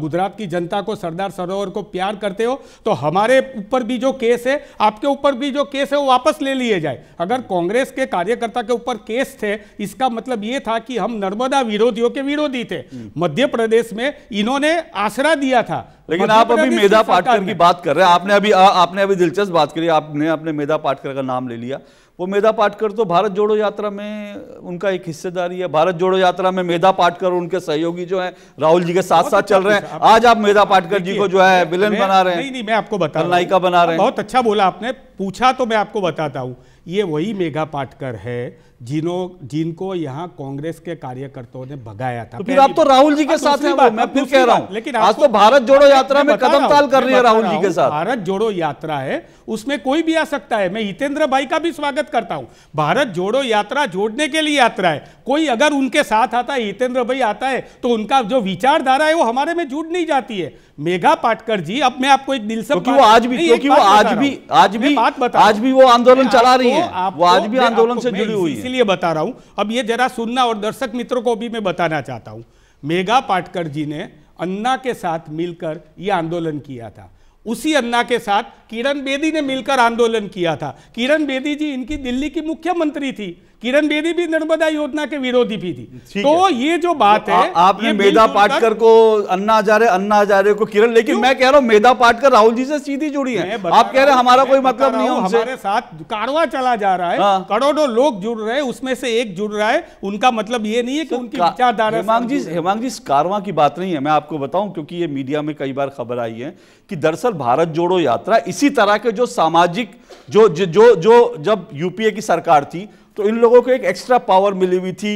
गुजरात की जनता को सरदार सरोवर को प्यार करते हो तो हमारे ऊपर भी जो केस है आपके ऊपर भी जो केस है वो वापस ले लिए जाए अगर कांग्रेस के कार्यकर्ता के ऊपर केस थे इसका मतलब ये था कि हम नर्मदा विरोधियों के विरोधी थे हम्म। मध्य प्रदेश में इन्होंने आसरा दिया किया था लेकिन आप अभी मेधा पाटकर की बात कर रहे हैं आपने अभी आपने अभी दिलचस्प बात करी आपने अपने मेधा पाटकर का नाम ले लिया वो मेधा पाटकर तो भारत जोड़ो यात्रा में उनका एक हिस्सेदारी है भारत जोड़ो यात्रा में मेधा पाटकर उनके सहयोगी जो हैं राहुल जी के साथ साथ अच्छा चल रहे हैं आज आप मेधा पाटकर जी को जो है विलन बना रहे हैं नहीं नहीं मैं आपको बता नायिका बना रहे हैं बहुत अच्छा बोला आपने पूछा तो मैं आपको बताता हूँ ये वही मेघा पाटकर है जिन्हों जिनको यहाँ कांग्रेस के कार्यकर्ताओं ने भगाया था तो फिर आप तो राहुल जी के साथ हैं मैं फिर कह रहा हूँ लेकिन आज तो, तो भारत जोड़ो यात्रा में कदम ताल कर रही है राहुल जी के साथ भारत जोड़ो यात्रा है उसमें कोई भी आ सकता है मैं हितेंद्र भाई का भी स्वागत करता हूँ भारत जोड़ो यात्रा जोड़ने के लिए यात्रा है कोई अगर उनके साथ आता है हितेंद्र भाई आता है तो उनका जो विचारधारा है वो हमारे में जुट नहीं जाती है मेघा पाटकर जी अब मैं आपको एक दिल से क्योंकि वो आज भी क्योंकि वो आज भी आज भी बात बता आज भी वो आंदोलन चला रही है वो आज भी आंदोलन से जुड़ी हुई है लिए बता रहा हूँ अब ये जरा सुनना और दर्शक मित्रों को भी मैं बताना चाहता हूँ मेघा पाटकर जी ने अन्ना के साथ मिलकर ये आंदोलन किया था उसी अन्ना के साथ किरण बेदी ने मिलकर आंदोलन किया था किरण बेदी जी इनकी दिल्ली की मुख्यमंत्री थी किरण बेदी भी नर्मदा योजना के विरोधी भी थी तो ये जो बात तो है आपने मेधा पाटकर को अन्ना हजारे अन्ना हजारे को किरण लेकिन मैं कह रहा हूँ मेधा पाटकर राहुल जी से सीधी जुड़ी है आप कह रहे हैं हमारा कोई मतलब नहीं हमारे साथ कारवा चला जा रहा है हाँ। करोड़ों लोग जुड़ रहे हैं उसमें से एक जुड़ रहा है उनका मतलब ये नहीं है कि उनकी विचारधारा हेमांग जी हेमांग जी कारवा की बात नहीं है मैं आपको बताऊं क्योंकि ये मीडिया में कई बार खबर आई है कि दरअसल भारत जोड़ो यात्रा इसी तरह के जो सामाजिक जो जो जो जब यूपीए की सरकार थी तो इन लोगों को एक एक्स्ट्रा पावर मिली हुई थी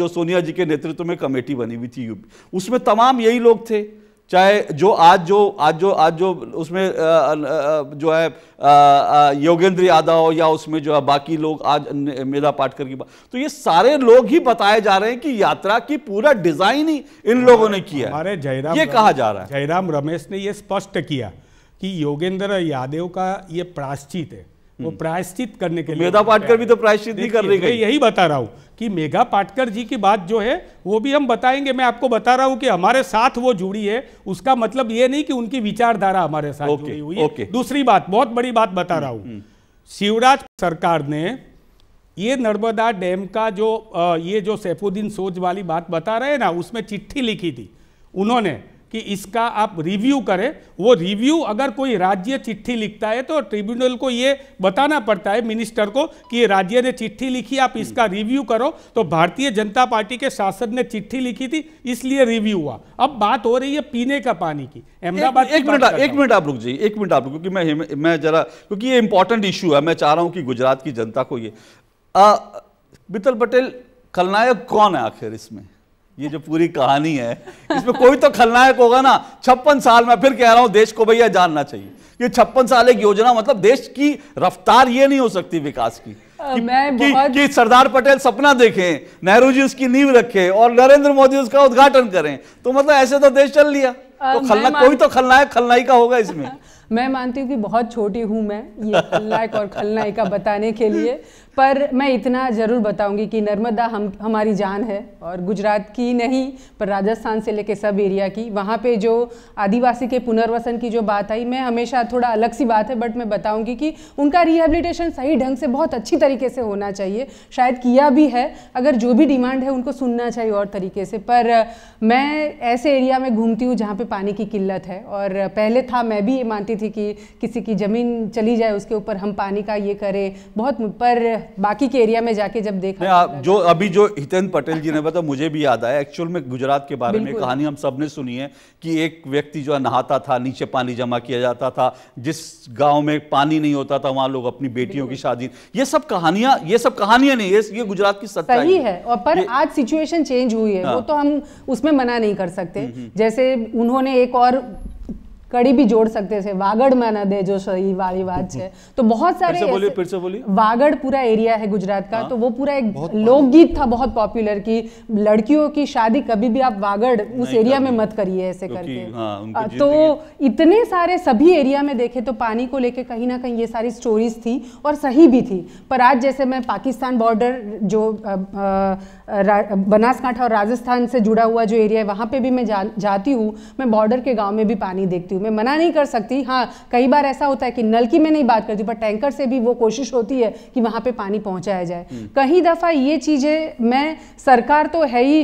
जो सोनिया जी के नेतृत्व में कमेटी बनी हुई थी यूपी उसमें तमाम यही लोग थे चाहे जो आज जो आज जो आज जो उसमें जो है योगेंद्र यादव हो या उसमें जो है बाकी लोग आज मेधा पाटकर की बात तो ये सारे लोग ही बताए जा रहे हैं कि यात्रा की पूरा डिजाइन ही इन लोगों ने किया हमारे जयराम ये कहा जा रहा है जयराम रमेश ने ये स्पष्ट किया कि योगेंद्र यादव का ये प्राश्चित है वो हम्म। प्रायश्चित करने के लिए मेधा पाटकर भी तो प्रायश्चित नहीं कर रही मैं यही बता रहा हूँ कि मेघा पाटकर जी की बात जो है वो भी हम बताएंगे मैं आपको बता रहा हूँ कि हमारे साथ वो जुड़ी है उसका मतलब ये नहीं कि उनकी विचारधारा हमारे साथ जुड़ी हुई है दूसरी बात बहुत बड़ी बात बता रहा हूँ हम्म, हम्म। शिवराज सरकार ने ये नर्मदा डैम का जो ये जो सैफुद्दीन सोच वाली बात बता रहे हैं ना उसमें चिट्ठी लिखी थी उन्होंने कि इसका आप रिव्यू करें वो रिव्यू अगर कोई राज्य चिट्ठी लिखता है तो ट्रिब्यूनल को ये बताना पड़ता है मिनिस्टर को कि राज्य ने चिट्ठी लिखी आप हम्म। इसका रिव्यू करो तो भारतीय जनता पार्टी के शासन ने चिट्ठी लिखी थी इसलिए रिव्यू हुआ अब बात हो रही है पीने का पानी की अहमदाबाद एक मिनट एक मिनट आप रुक जाइए एक मिनट आप रुक क्योंकि मैं मैं जरा क्योंकि ये इंपॉर्टेंट इशू है मैं चाह रहा हूँ कि गुजरात की जनता को ये मित्तल पटेल खलनायक कौन है आखिर इसमें ये जो पूरी कहानी है इसमें कोई तो खलनायक होगा ना छप्पन साल में फिर कह रहा हूं देश को भैया जानना चाहिए ये छप्पन साल एक योजना मतलब देश की रफ्तार ये नहीं हो सकती विकास की कि, मैं कि, कि सरदार पटेल सपना देखें नेहरू जी उसकी नींव रखें और नरेंद्र मोदी उसका उद्घाटन करें तो मतलब ऐसे तो देश चल लिया तो खलना कोई तो खलनायक खलनाई का होगा इसमें मैं मानती हूँ कि बहुत छोटी हूँ मैं ये खलनायक और खलनायिका बताने के लिए पर मैं इतना ज़रूर बताऊंगी कि नर्मदा हम हमारी जान है और गुजरात की नहीं पर राजस्थान से लेके सब एरिया की वहाँ पे जो आदिवासी के पुनर्वसन की जो बात आई मैं हमेशा थोड़ा अलग सी बात है बट मैं बताऊंगी कि उनका रिहेबिलिटेशन सही ढंग से बहुत अच्छी तरीके से होना चाहिए शायद किया भी है अगर जो भी डिमांड है उनको सुनना चाहिए और तरीके से पर मैं ऐसे एरिया में घूमती हूँ जहाँ पर पानी की किल्लत है और पहले था मैं भी ये मानती थी थी कि किसी की ज़मीन चली जाए उसके ऊपर हम पानी का ये करें बहुत पर बाकी के एरिया में जाके जब देखा तो जो अभी जो हितेंद्र पटेल जी ने बताया मुझे भी याद आया एक्चुअल में गुजरात के बारे में कहानी हम सब ने सुनी है कि एक व्यक्ति जो है नहाता था नीचे पानी जमा किया जाता था जिस गाँव में पानी नहीं होता था वहाँ लोग अपनी बेटियों की शादी ये सब कहानियाँ ये सब कहानियाँ नहीं है ये गुजरात की सत्ता ही है और पर आज सिचुएशन चेंज हुई है वो हाँ। तो हम उसमें मना नहीं कर सकते हम्म, हम्म। जैसे उन्होंने एक और कड़ी जोड़ सकते थे वागड़ में ना दे जो सही वाली बात है तो बहुत सारे बोलिए फिर से बोली। वागड़ पूरा एरिया है गुजरात का हाँ, तो वो पूरा एक लोकगीत था बहुत पॉपुलर की लड़कियों की शादी कभी भी आप वागड़ उस एरिया में मत करिए ऐसे करके हाँ, तो इतने सारे सभी एरिया में देखे तो पानी को लेके कहीं ना कहीं ये सारी स्टोरीज थी और सही भी थी पर आज जैसे मैं पाकिस्तान बॉर्डर जो बनासकांठा और राजस्थान से जुड़ा हुआ जो एरिया है वहां पे भी मैं जाती हूँ मैं बॉर्डर के गाँव में भी पानी देखती हूँ मैं मना नहीं कर सकती हाँ कई बार ऐसा होता है कि नल की मैं नहीं बात करती पर टैंकर से भी वो कोशिश होती है कि वहाँ पे पानी पहुँचाया जाए हम्म। कहीं दफ़ा ये चीज़ें मैं सरकार तो है ही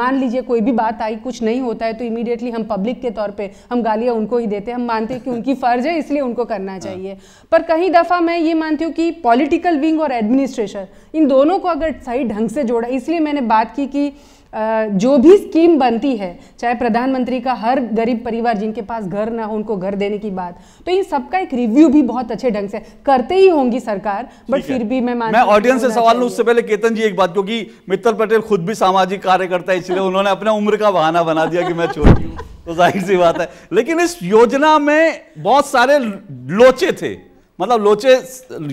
मान लीजिए कोई भी बात आई कुछ नहीं होता है तो इमीडिएटली हम पब्लिक के तौर पर हम गालियाँ उनको ही देते हैं हम मानते हैं कि उनकी फ़र्ज है इसलिए उनको करना हाँ। चाहिए पर कहीं दफ़ा मैं ये मानती हूँ कि पॉलिटिकल विंग और एडमिनिस्ट्रेशन इन दोनों को अगर सही ढंग से जोड़ा इसलिए मैंने बात की कि जो भी स्कीम बनती है चाहे प्रधानमंत्री का हर गरीब परिवार जिनके पास घर ना हो उनको घर देने की बात तो इन सबका एक रिव्यू भी बहुत अच्छे ढंग से करते ही होंगी सरकार बट फिर भी मैं मैं ऑडियंस से सवाल लू उससे पहले केतन जी एक बात क्योंकि मित्तल पटेल खुद भी सामाजिक कार्यकर्ता है इसलिए उन्होंने अपने उम्र का बहाना बना दिया कि मैं छोटी हूँ तो जाहिर सी बात है लेकिन इस योजना में बहुत सारे लोचे थे मतलब लोचे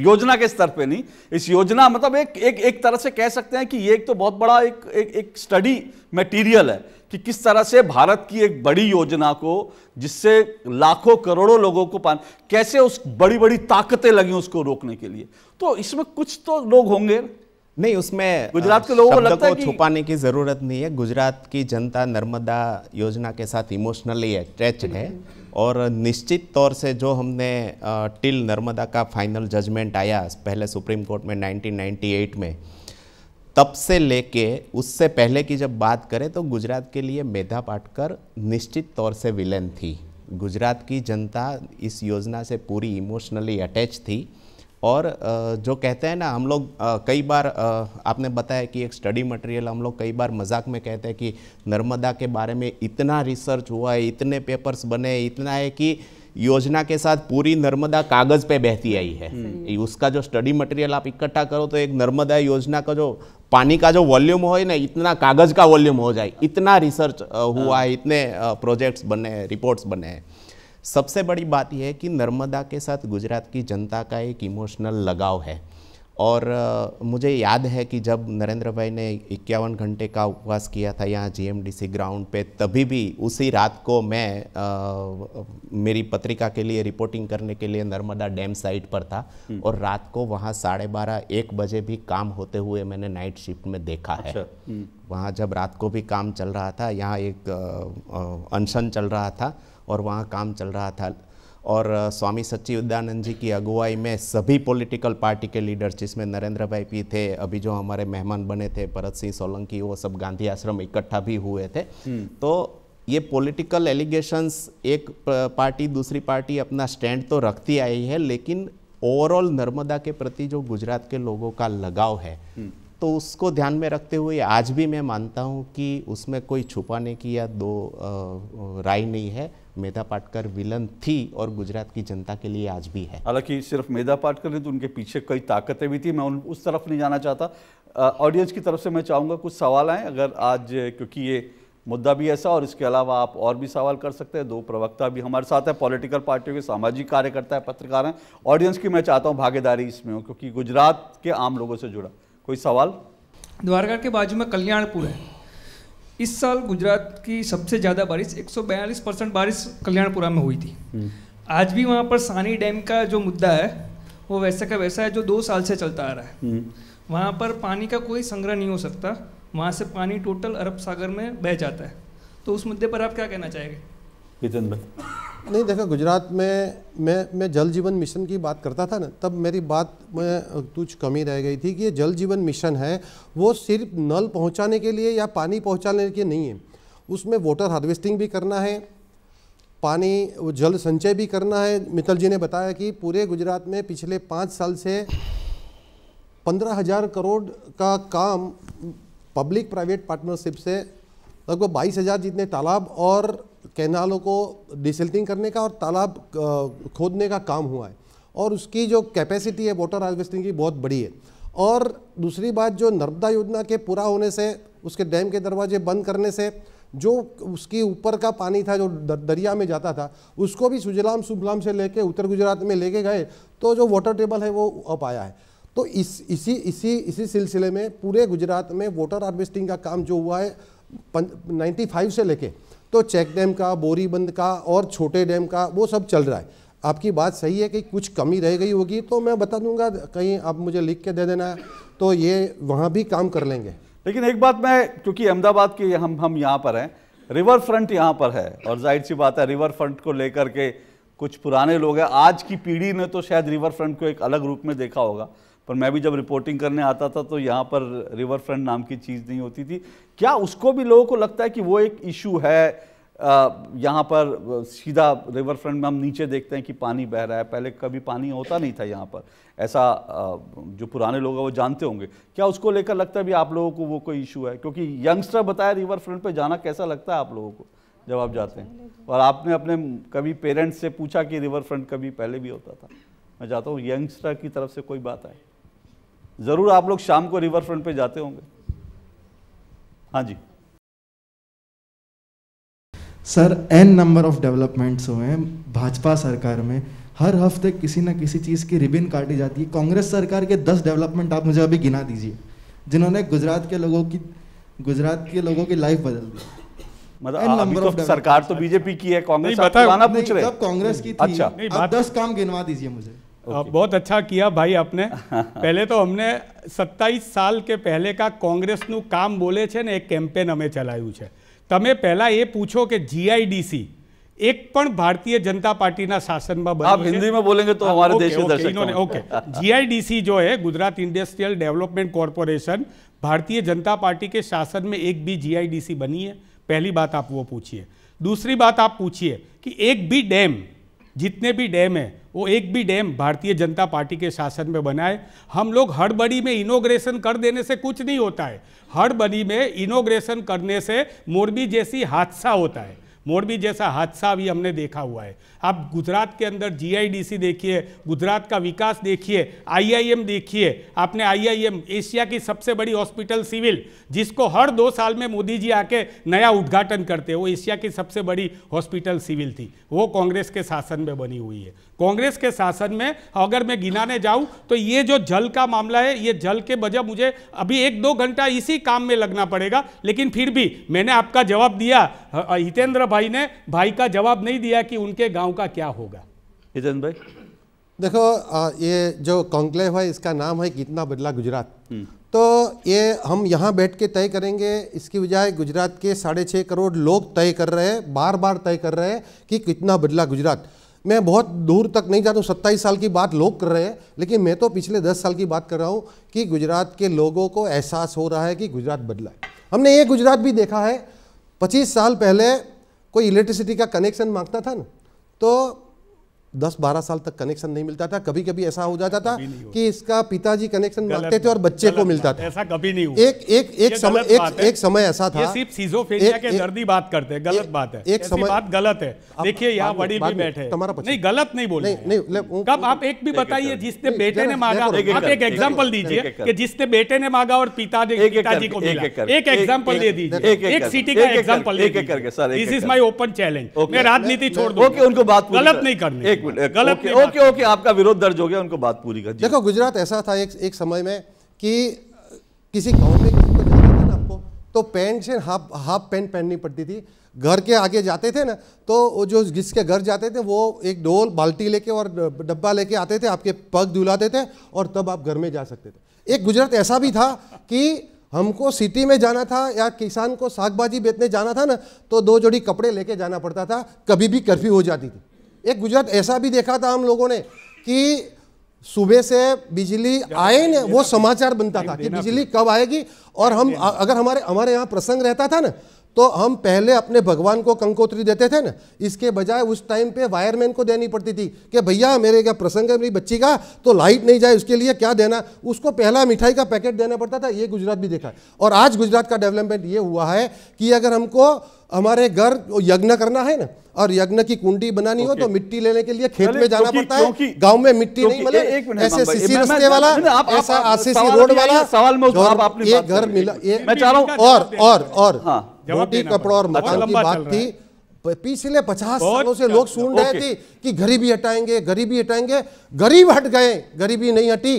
योजना के स्तर पे नहीं इस योजना मतलब एक एक एक तरह से कह सकते हैं कि ये एक तो बहुत बड़ा एक एक, एक स्टडी मटेरियल है कि किस तरह से भारत की एक बड़ी योजना को जिससे लाखों करोड़ों लोगों को पान कैसे उस बड़ी बड़ी ताकतें लगी उसको रोकने के लिए तो इसमें कुछ तो लोग होंगे नहीं उसमें गुजरात के लोगों को लगता है कि छुपाने की जरूरत नहीं है गुजरात की जनता नर्मदा योजना के साथ इमोशनली अटैच है और निश्चित तौर से जो हमने टिल नर्मदा का फाइनल जजमेंट आया पहले सुप्रीम कोर्ट में 1998 में तब से लेके उससे पहले की जब बात करें तो गुजरात के लिए मेधा पाटकर निश्चित तौर से विलेन थी गुजरात की जनता इस योजना से पूरी इमोशनली अटैच थी और जो कहते हैं ना हम लोग कई बार आपने बताया कि एक स्टडी मटेरियल हम लोग कई बार मजाक में कहते हैं कि नर्मदा के बारे में इतना रिसर्च हुआ है इतने पेपर्स बने इतना है कि योजना के साथ पूरी नर्मदा कागज पे बहती आई है उसका जो स्टडी मटेरियल आप इकट्ठा करो तो एक नर्मदा योजना का जो पानी का जो वॉल्यूम हो ना इतना कागज का वॉल्यूम हो जाए इतना रिसर्च हुआ हाँ। है इतने प्रोजेक्ट्स बने हैं रिपोर्ट्स बने हैं सबसे बड़ी बात यह है कि नर्मदा के साथ गुजरात की जनता का एक इमोशनल लगाव है और मुझे याद है कि जब नरेंद्र भाई ने इक्यावन घंटे का उपवास किया था यहाँ जीएमडीसी ग्राउंड पे तभी भी उसी रात को मैं आ, मेरी पत्रिका के लिए रिपोर्टिंग करने के लिए नर्मदा डैम साइट पर था हम्म। और रात को वहाँ साढ़े बारह एक बजे भी काम होते हुए मैंने नाइट शिफ्ट में देखा अच्छा, है हम्म। वहाँ जब रात को भी काम चल रहा था यहाँ एक अनशन चल रहा था और वहाँ काम चल रहा था और स्वामी सच्चिदानंद जी की अगुवाई में सभी पॉलिटिकल पार्टी के लीडर्स जिसमें नरेंद्र भाई भी थे अभी जो हमारे मेहमान बने थे भरत सिंह सोलंकी वो सब गांधी आश्रम इकट्ठा भी हुए थे हम्म। तो ये पॉलिटिकल एलिगेशंस एक पार्टी दूसरी पार्टी अपना स्टैंड तो रखती आई है लेकिन ओवरऑल नर्मदा के प्रति जो गुजरात के लोगों का लगाव है हम्म। तो उसको ध्यान में रखते हुए आज भी मैं मानता हूँ कि उसमें कोई छुपाने की या दो राय नहीं है मेधा पाटकर विलन थी और गुजरात की जनता के लिए आज भी है हालांकि सिर्फ मेधा पाटकर नहीं तो उनके पीछे कई ताकतें भी थी मैं उन उस तरफ नहीं जाना चाहता ऑडियंस की तरफ से मैं चाहूँगा कुछ सवाल आएँ अगर आज क्योंकि ये मुद्दा भी ऐसा और इसके अलावा आप और भी सवाल कर सकते हैं दो प्रवक्ता भी हमारे साथ हैं पॉलिटिकल पार्टियों के सामाजिक कार्यकर्ता है पत्रकार हैं ऑडियंस की मैं चाहता हूँ भागीदारी इसमें हो क्योंकि गुजरात के आम लोगों से जुड़ा कोई सवाल द्वारका के बाजू में कल्याणपुर है इस साल गुजरात की सबसे ज़्यादा बारिश एक परसेंट बारिश कल्याणपुरा में हुई थी हम्म। आज भी वहाँ पर सानी डैम का जो मुद्दा है वो वैसा का वैसा है जो दो साल से चलता आ रहा है हम्म। वहाँ पर पानी का कोई संग्रह नहीं हो सकता वहाँ से पानी टोटल अरब सागर में बह जाता है तो उस मुद्दे पर आप क्या कहना चाहेंगे जितेंद्र भाई नहीं देखा गुजरात में मैं मैं जल जीवन मिशन की बात करता था ना तब मेरी बात में कुछ कमी रह गई थी कि ये जल जीवन मिशन है वो सिर्फ नल पहुंचाने के लिए या पानी पहुंचाने के लिए नहीं है उसमें वाटर हार्वेस्टिंग भी करना है पानी जल संचय भी करना है मित्तल जी ने बताया कि पूरे गुजरात में पिछले पाँच साल से पंद्रह हज़ार करोड़ का काम पब्लिक प्राइवेट पार्टनरशिप से लगभग बाईस हज़ार जितने तालाब और कैनालों को डिसल्टिंग करने का और तालाब खोदने का काम हुआ है और उसकी जो कैपेसिटी है वाटर हार्वेस्टिंग की बहुत बड़ी है और दूसरी बात जो नर्मदा योजना के पूरा होने से उसके डैम के दरवाजे बंद करने से जो उसके ऊपर का पानी था जो दरिया में जाता था उसको भी सुजलाम सुबलाम से लेके उत्तर गुजरात में लेके गए तो जो वाटर टेबल है वो अप आया है तो इस इसी इसी इसी सिलसिले में पूरे गुजरात में वाटर हार्वेस्टिंग का काम जो हुआ है नाइन्टी फाइव से लेके तो चेक डैम का बोरीबंद का और छोटे डैम का वो सब चल रहा है आपकी बात सही है कि कुछ कमी रह गई होगी तो मैं बता दूंगा कहीं आप मुझे लिख के दे देना तो ये वहाँ भी काम कर लेंगे लेकिन एक बात मैं क्योंकि अहमदाबाद के हम हम यहाँ पर हैं रिवर फ्रंट यहाँ पर है और जाहिर सी बात है रिवर फ्रंट को लेकर के कुछ पुराने लोग हैं आज की पीढ़ी ने तो शायद रिवर फ्रंट को एक अलग रूप में देखा होगा पर मैं भी जब रिपोर्टिंग करने आता था तो यहाँ पर रिवर फ्रंट नाम की चीज़ नहीं होती थी क्या उसको भी लोगों को लगता है कि वो एक इशू है यहाँ पर सीधा रिवर फ्रंट में हम नीचे देखते हैं कि पानी बह रहा है पहले कभी पानी होता नहीं था यहाँ पर ऐसा जो पुराने लोग हैं वो जानते होंगे क्या उसको लेकर लगता है भी आप लोगों को वो कोई इशू है क्योंकि यंगस्टर बताया रिवर फ्रंट पर जाना कैसा लगता है आप लोगों को जब आप जाते हैं और आपने अपने कभी पेरेंट्स से पूछा कि रिवर फ्रंट कभी पहले भी होता था मैं चाहता हूँ यंगस्टर की तरफ से कोई बात आए ज़रूर आप लोग शाम को रिवर फ्रंट पे जाते होंगे हाँ जी sir N number of developments हुए हैं भाजपा सरकार में हर हफ्ते किसी ना किसी चीज़ की रिबिन काटी जाती है कांग्रेस सरकार के दस डेवलपमेंट आप मुझे अभी गिना दीजिए जिन्होंने गुजरात के लोगों की गुजरात के लोगों की लाइफ बदल दी मतलब अभी तो सरकार तो बीजेपी की है कांग्रेस पूछ रहे कांग्रेस की थी अच्छा दस काम गिनवा दीजिए मुझे okay. बहुत अच्छा किया भाई आपने पहले તો અમને સત્તાવીસ સાલ કે પહેલે કા કોંગ્રેસનું કામ બોલે છે ને એક કેમ્પેન અમે ચલાવ્યું છે તમે પહેલાં એ પૂછો કે જીઆઈડીસી એક પણ ભારતીય જનતા પાર્ટીના શાસનમાં બની આપ હિન્દીમાં બોલેંગે તો हमारे देश के दर्शक तो। ओके जीआईडीसी जो है गुजरात इंडस्ट्रियल डेवलपमेंट कॉर्पोरेशन भारतीय जनता पार्टी के शासन में एक भी जीआईडीसी बनी है पहली बात आप वो पूछिए दूसरी बात आप पूछिए कि एक भी डैम जितने भी डैम है वो एक भी डैम भारतीय जनता पार्टी के शासन में बनाए हम लोग हड़बड़ी में इनोग्रेशन कर देने से कुछ नहीं होता है हड़बड़ी में इनोग्रेशन करने से मोरबी जैसी हादसा होता है मोरबी जैसा हादसा भी हमने देखा हुआ है आप गुजरात के अंदर जीआईडीसी देखिए गुजरात का विकास देखिए आईआईएम देखिए आपने आईआईएम एशिया की सबसे बड़ी हॉस्पिटल सिविल जिसको हर दो साल में मोदी जी आके नया उद्घाटन करते वो एशिया की सबसे बड़ी हॉस्पिटल सिविल थी वो कांग्रेस के शासन में बनी हुई है कांग्रेस के शासन में अगर मैं गिनाने जाऊं तो ये जो जल का मामला है ये जल के वजह मुझे अभी एक दो घंटा इसी काम में लगना पड़ेगा लेकिन फिर भी मैंने आपका जवाब दिया हितेंद्र भाई ने भाई का जवाब नहीं दिया कि उनके गाँव नेताओं का क्या होगा हितेंद्र भाई देखो ये जो कॉन्क्लेव है इसका नाम है कितना बदला गुजरात हम्म। तो ये हम यहाँ बैठ के तय करेंगे इसकी बजाय गुजरात के साढ़े छः करोड़ लोग तय कर रहे हैं बार बार तय कर रहे हैं कि कितना बदला गुजरात मैं बहुत दूर तक नहीं जाता हूँ सत्ताईस साल की बात लोग कर रहे हैं लेकिन मैं तो पिछले दस साल की बात कर रहा हूँ कि गुजरात के लोगों को एहसास हो रहा है कि गुजरात बदला है हमने ये गुजरात भी देखा है पच्चीस साल पहले कोई इलेक्ट्रिसिटी का कनेक्शन मांगता था ना तो दस बारह साल तक कनेक्शन नहीं मिलता था कभी कभी ऐसा हो जाता था कि इसका पिताजी कनेक्शन मांगते थे और बच्चे को मिलता था ऐसा कभी नहीं हुआ एक एक एक समय एक, एक समय ऐसा था सिर्फ सीजोफेनिया के दर्दी बात करते हैं गलत बात है एक समय बात गलत है देखिए यहाँ बड़ी भी बैठे नहीं गलत नहीं बोले नहीं कब आप एक भी बताइए जिसने बेटे ने मांगा आप एक एग्जाम्पल दीजिए कि जिसने बेटे ने मांगा और पिता पिताजी को एक एग्जाम्पल दे दीजिए एक सिटी का example this is my open challenge मैं राजनीति छोड़ दो उनको बात गलत नहीं करनी एक मिनट गलत ओके, ओके ओके आपका विरोध दर्ज हो गया उनको बात पूरी कर देखो गुजरात ऐसा था एक एक समय में कि किसी गांव में किसी को जाना था ना आपको तो पैंट से हाफ हाफ पैंट पहननी पड़ती थी घर के आगे जाते थे ना तो वो जो जिसके घर जाते थे वो एक डोल बाल्टी लेके और डब्बा लेके आते थे आपके पग धुलाते थे और तब आप घर में जा सकते थे एक गुजरात ऐसा भी था कि हमको सिटी में जाना था या किसान को सागबाजी बेचने जाना था ना तो दो जोड़ी कपड़े लेके जाना पड़ता था कभी भी कर्फ्यू हो जाती थी एक गुजरात ऐसा भी देखा था हम लोगों ने कि सुबह से बिजली आए ना वो समाचार बनता था कि बिजली कब आएगी और हम अगर हमारे हमारे यहाँ प्रसंग रहता था ना तो हम पहले अपने भगवान को कंकोत्री देते थे ना इसके बजाय उस टाइम पे वायरमैन को देनी पड़ती थी कि भैया मेरे क्या प्रसंग है मेरी बच्ची का तो लाइट नहीं जाए उसके लिए क्या देना उसको पहला मिठाई का पैकेट देना पड़ता था ये गुजरात भी देखा है और आज गुजरात का डेवलपमेंट ये हुआ है कि अगर हमको हमारे घर यज्ञ करना है ना और यज्ञ की कुंडी बनानी हो तो मिट्टी लेने के लिए खेत में जाना पड़ता है गांव में मिट्टी नहीं मिले ऐसे सीसी रस्ते वाला ऐसा आरसीसी रोड वाला सवाल में ये घर मिला और और और हाँ। धोती कपड़ा और मकान अच्छा, की बात थी पिछले पचास सालों से लोग सुन रहे थे कि गरीबी हटाएंगे गरीबी हटाएंगे गरीब हट गए गरीबी नहीं हटी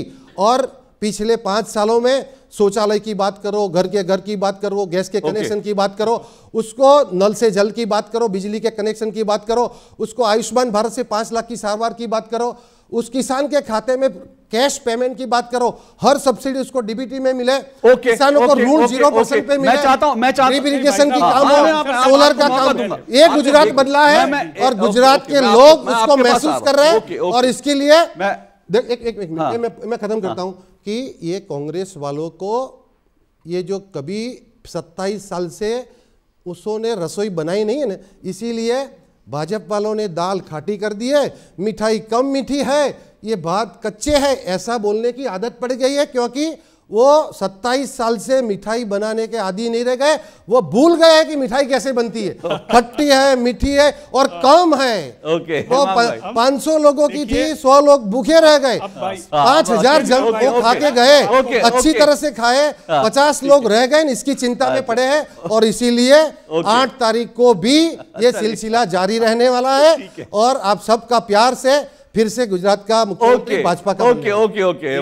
और पिछले पांच सालों में शौचालय की बात करो घर के घर की बात करो गैस के कनेक्शन की बात करो उसको नल से जल की बात करो बिजली के कनेक्शन की बात करो उसको आयुष्मान भारत से पांच लाख की सारवार की बात करो उस किसान के खाते में कैश पेमेंट की बात करो हर सब्सिडी उसको डीबीटी में मिले okay, किसानों okay, को रूल जीरो परसेंट पे मिले मैं चाहता की काम हो सोलर का काम ये तो गुजरात बदला है और गुजरात के लोग उसको महसूस कर रहे हैं और इसके लिए मैं हाँ। खत्म करता हाँ। हूँ कि ये कांग्रेस वालों को ये जो कभी सत्ताईस साल से उसने रसोई बनाई नहीं है ना इसीलिए भाजपा वालों ने दाल खाटी कर दी है मिठाई कम मीठी है ये बात कच्चे है ऐसा बोलने की आदत पड़ गई है क्योंकि वो 27 साल से मिठाई बनाने के आदि नहीं रह गए वो भूल गए हैं कि मिठाई कैसे बनती है खट्टी है मीठी है और हाँ। कम है ओके वो हाँ पांच सौ लोगों की थी सौ लोग भूखे रह गए हाँ, पांच हजार जन वो खा के गए अच्छी तरह से खाए पचास लोग रह गए इसकी चिंता में अच्छा। पड़े हैं और इसीलिए आठ तारीख को भी ये अच्छा, सिलसिला अच्छा। जारी रहने वाला है और आप सबका प्यार से फिर से गुजरात का मुख्यमंत्री भाजपा का ओके ओके ओके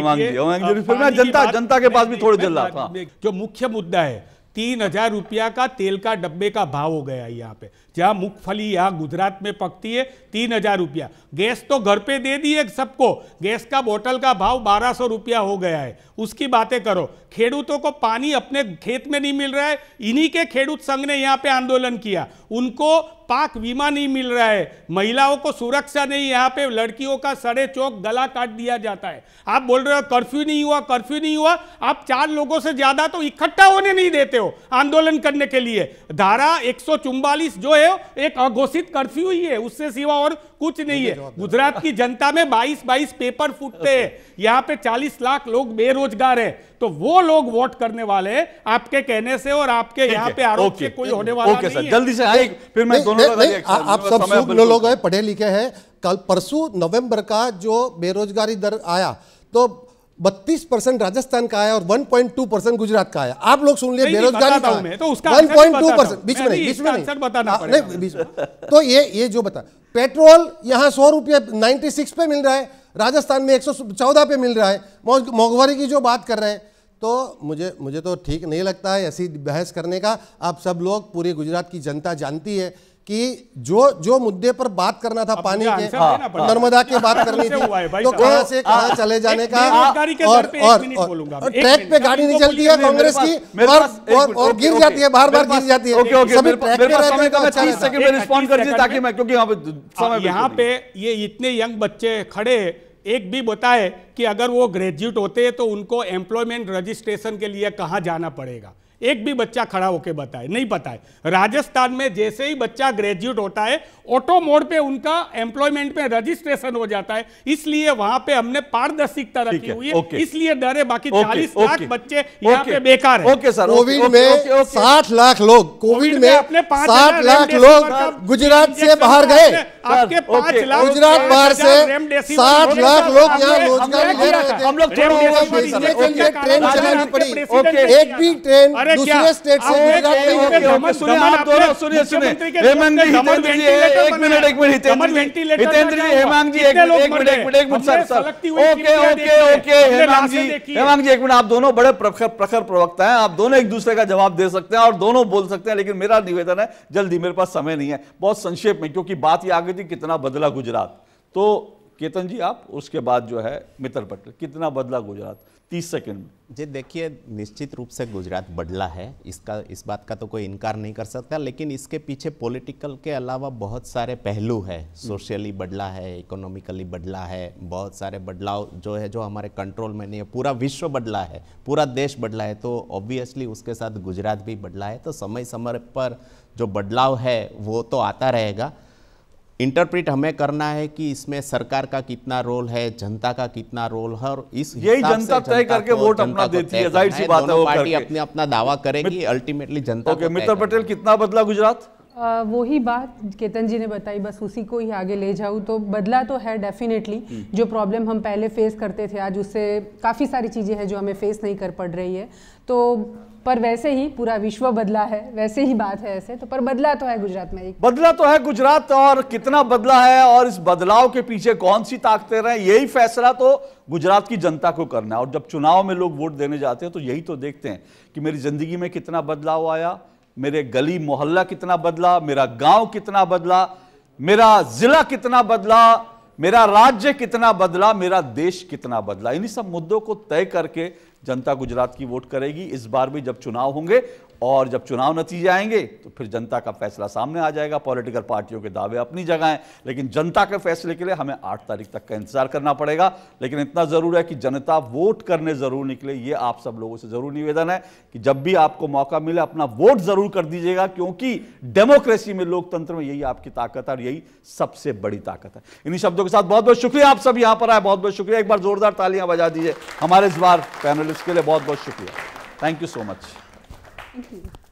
फिर मैं जनता जनता के पास भी थोड़ी देर रहा था जो मुख्य मुद्दा है तीन हजार रुपया का तेल का डब्बे का भाव हो गया यहाँ पे जहाँ मूंगफली यहाँ गुजरात में पकती है तीन हजार रुपया गैस तो घर पे दे दिए सबको गैस का बोतल का भाव बारह सौ रुपया हो गया है उसकी बातें करो खेडूतों को पानी अपने खेत में नहीं मिल रहा है इन्हीं के खेडूत संघ ने यहाँ पे आंदोलन किया उनको पाक बीमा नहीं मिल रहा है महिलाओं को सुरक्षा नहीं यहाँ पे लड़कियों का सड़े चौक गला काट दिया जाता है आप बोल रहे हो कर्फ्यू नहीं हुआ कर्फ्यू नहीं हुआ आप चार लोगों से ज्यादा तो इकट्ठा होने नहीं देते हो आंदोलन करने के लिए धारा एक जो है हो एक अघोषित कर्फ्यू ही है उससे सिवा और कुछ नहीं है गुजरात की जनता में 22 22 पेपर फूटते हैं यहाँ पे 40 लाख लोग बेरोजगार है तो वो लोग वोट करने वाले आपके कहने से और आपके यहाँ पे आरोप से कोई होने वाला नहीं है जल्दी से फिर मैं दोनों आप सब लोग पढ़े लिखे हैं कल परसों नवंबर का जो बेरोजगारी दर आया तो बत्तीस परसेंट राजस्थान का आया और 1.2 परसेंट गुजरात का आया आप लोग सुन लिए बेरोजगारी का तो बीच में हाँ, बीच में नहीं बीच तो ये ये जो बता पेट्रोल यहाँ सौ रुपये नाइन्टी सिक्स पे मिल रहा है राजस्थान में एक सौ चौदह पे मिल रहा है मोहवरी की जो बात कर रहे हैं तो मुझे मुझे तो ठीक नहीं लगता है ऐसी बहस करने का आप सब लोग पूरे गुजरात की जनता जानती है कि जो जो मुद्दे पर बात करना था पानी के हाँ, नर्मदा के बात करनी थी तो कहां से कहां हाँ। चले जाने का और और ट्रैक पे गाड़ी नहीं चलती है कांग्रेस की और गिर जाती है बार बार गिर जाती है सभी ट्रैक पे रहते अच्छा हैं रिस्पॉन्ड कर ताकि मैं क्योंकि यहां पे हाँ, समय यहां पे ये इतने यंग बच्चे खड़े एक भी बताए कि अगर वो ग्रेजुएट होते हैं तो उनको एम्प्लॉयमेंट रजिस्ट्रेशन के लिए कहाँ जाना पड़ेगा एक भी बच्चा खड़ा होकर बताए नहीं पता है राजस्थान में जैसे ही बच्चा ग्रेजुएट होता है ऑटो मोड पे उनका एम्प्लॉयमेंट में रजिस्ट्रेशन हो जाता है इसलिए वहां पे हमने पारदर्शिता रखी हुई है इसलिए डरे बाकी चालीस लाख बच्चे यहाँ पे बेकार है ओके सर कोविड में साठ लाख लोग कोविड में अपने साठ लाख लोग गुजरात से बाहर गए आपके पांच लाख गुजरात बाहर से साठ लाख लोग यहाँ रोजगार हम लोग ट्रेन चलानी पड़ी एक भी ट्रेन क्या स्टेट से जी जी एक एक minute minute minute sir sir okay okay okay जी जी एक मिनट आप दोनों बड़े प्रखर प्रवक्ता हैं आप दोनों एक दूसरे का जवाब दे सकते हैं और दोनों बोल सकते हैं लेकिन मेरा निवेदन है जल्दी मेरे पास समय नहीं है बहुत संक्षेप में क्योंकि बात ये आ गई थी कितना बदला गुजरात तो केतन जी आप उसके बाद जो है मित्र पटेल कितना बदला गुजरात तीस सेकेंड में जी देखिए निश्चित रूप से गुजरात बदला है इसका इस बात का तो कोई इनकार नहीं कर सकता लेकिन इसके पीछे पॉलिटिकल के अलावा बहुत सारे पहलू है हम्म। सोशली बदला है इकोनॉमिकली बदला है बहुत सारे बदलाव जो है जो हमारे कंट्रोल में नहीं है पूरा विश्व बदला है पूरा देश बदला है तो ऑब्वियसली उसके साथ गुजरात भी बदला है तो समय समय पर जो बदलाव है वो तो आता रहेगा इंटरप्रिट हमें करना है कि इसमें सरकार का कितना रोल है जनता का कितना रोल है और इस यही जनता तय करके वोट अपना देती है जाहिर सी बात है वो पार्टी अपने अपना दावा करेगी अल्टीमेटली जनता ओके मित्र पटेल कितना बदला गुजरात वही बात केतन जी ने बताई बस उसी को ही आगे ले जाऊँ तो बदला तो है डेफिनेटली हम्म। जो प्रॉब्लम हम पहले फेस करते थे आज उससे काफ़ी सारी चीज़ें हैं जो हमें फेस नहीं कर पड़ रही है तो पर वैसे ही पूरा विश्व बदला है वैसे ही बात है ऐसे तो पर बदला तो है गुजरात में एक बदला तो है गुजरात और कितना बदला है और इस बदलाव के पीछे कौन सी ताकतें रहे यही फैसला तो गुजरात की जनता को करना है और जब चुनाव में लोग वोट देने जाते हैं तो यही तो देखते हैं कि मेरी ज़िंदगी में कितना बदलाव आया मेरे गली मोहल्ला कितना बदला मेरा गाँव कितना बदला मेरा ज़िला कितना बदला मेरा राज्य कितना बदला मेरा देश कितना बदला इन्हीं सब मुद्दों को तय करके जनता गुजरात की वोट करेगी इस बार भी जब चुनाव होंगे और जब चुनाव नतीजे आएंगे तो फिर जनता का फैसला सामने आ जाएगा पॉलिटिकल पार्टियों के दावे अपनी जगह हैं लेकिन जनता के फैसले के लिए हमें आठ तारीख तक का इंतजार करना पड़ेगा लेकिन इतना ज़रूर है कि जनता वोट करने ज़रूर निकले ये आप सब लोगों से ज़रूर निवेदन है कि जब भी आपको मौका मिले अपना वोट ज़रूर कर दीजिएगा क्योंकि डेमोक्रेसी में लोकतंत्र में यही आपकी ताकत है और यही सबसे बड़ी ताकत है इन्हीं शब्दों के साथ बहुत बहुत शुक्रिया आप सब यहाँ पर आए बहुत बहुत शुक्रिया एक बार ज़ोरदार तालियां बजा दीजिए हमारे इस बार पैनलिस्ट इसके लिए बहुत बहुत शुक्रिया थैंक यू सो मच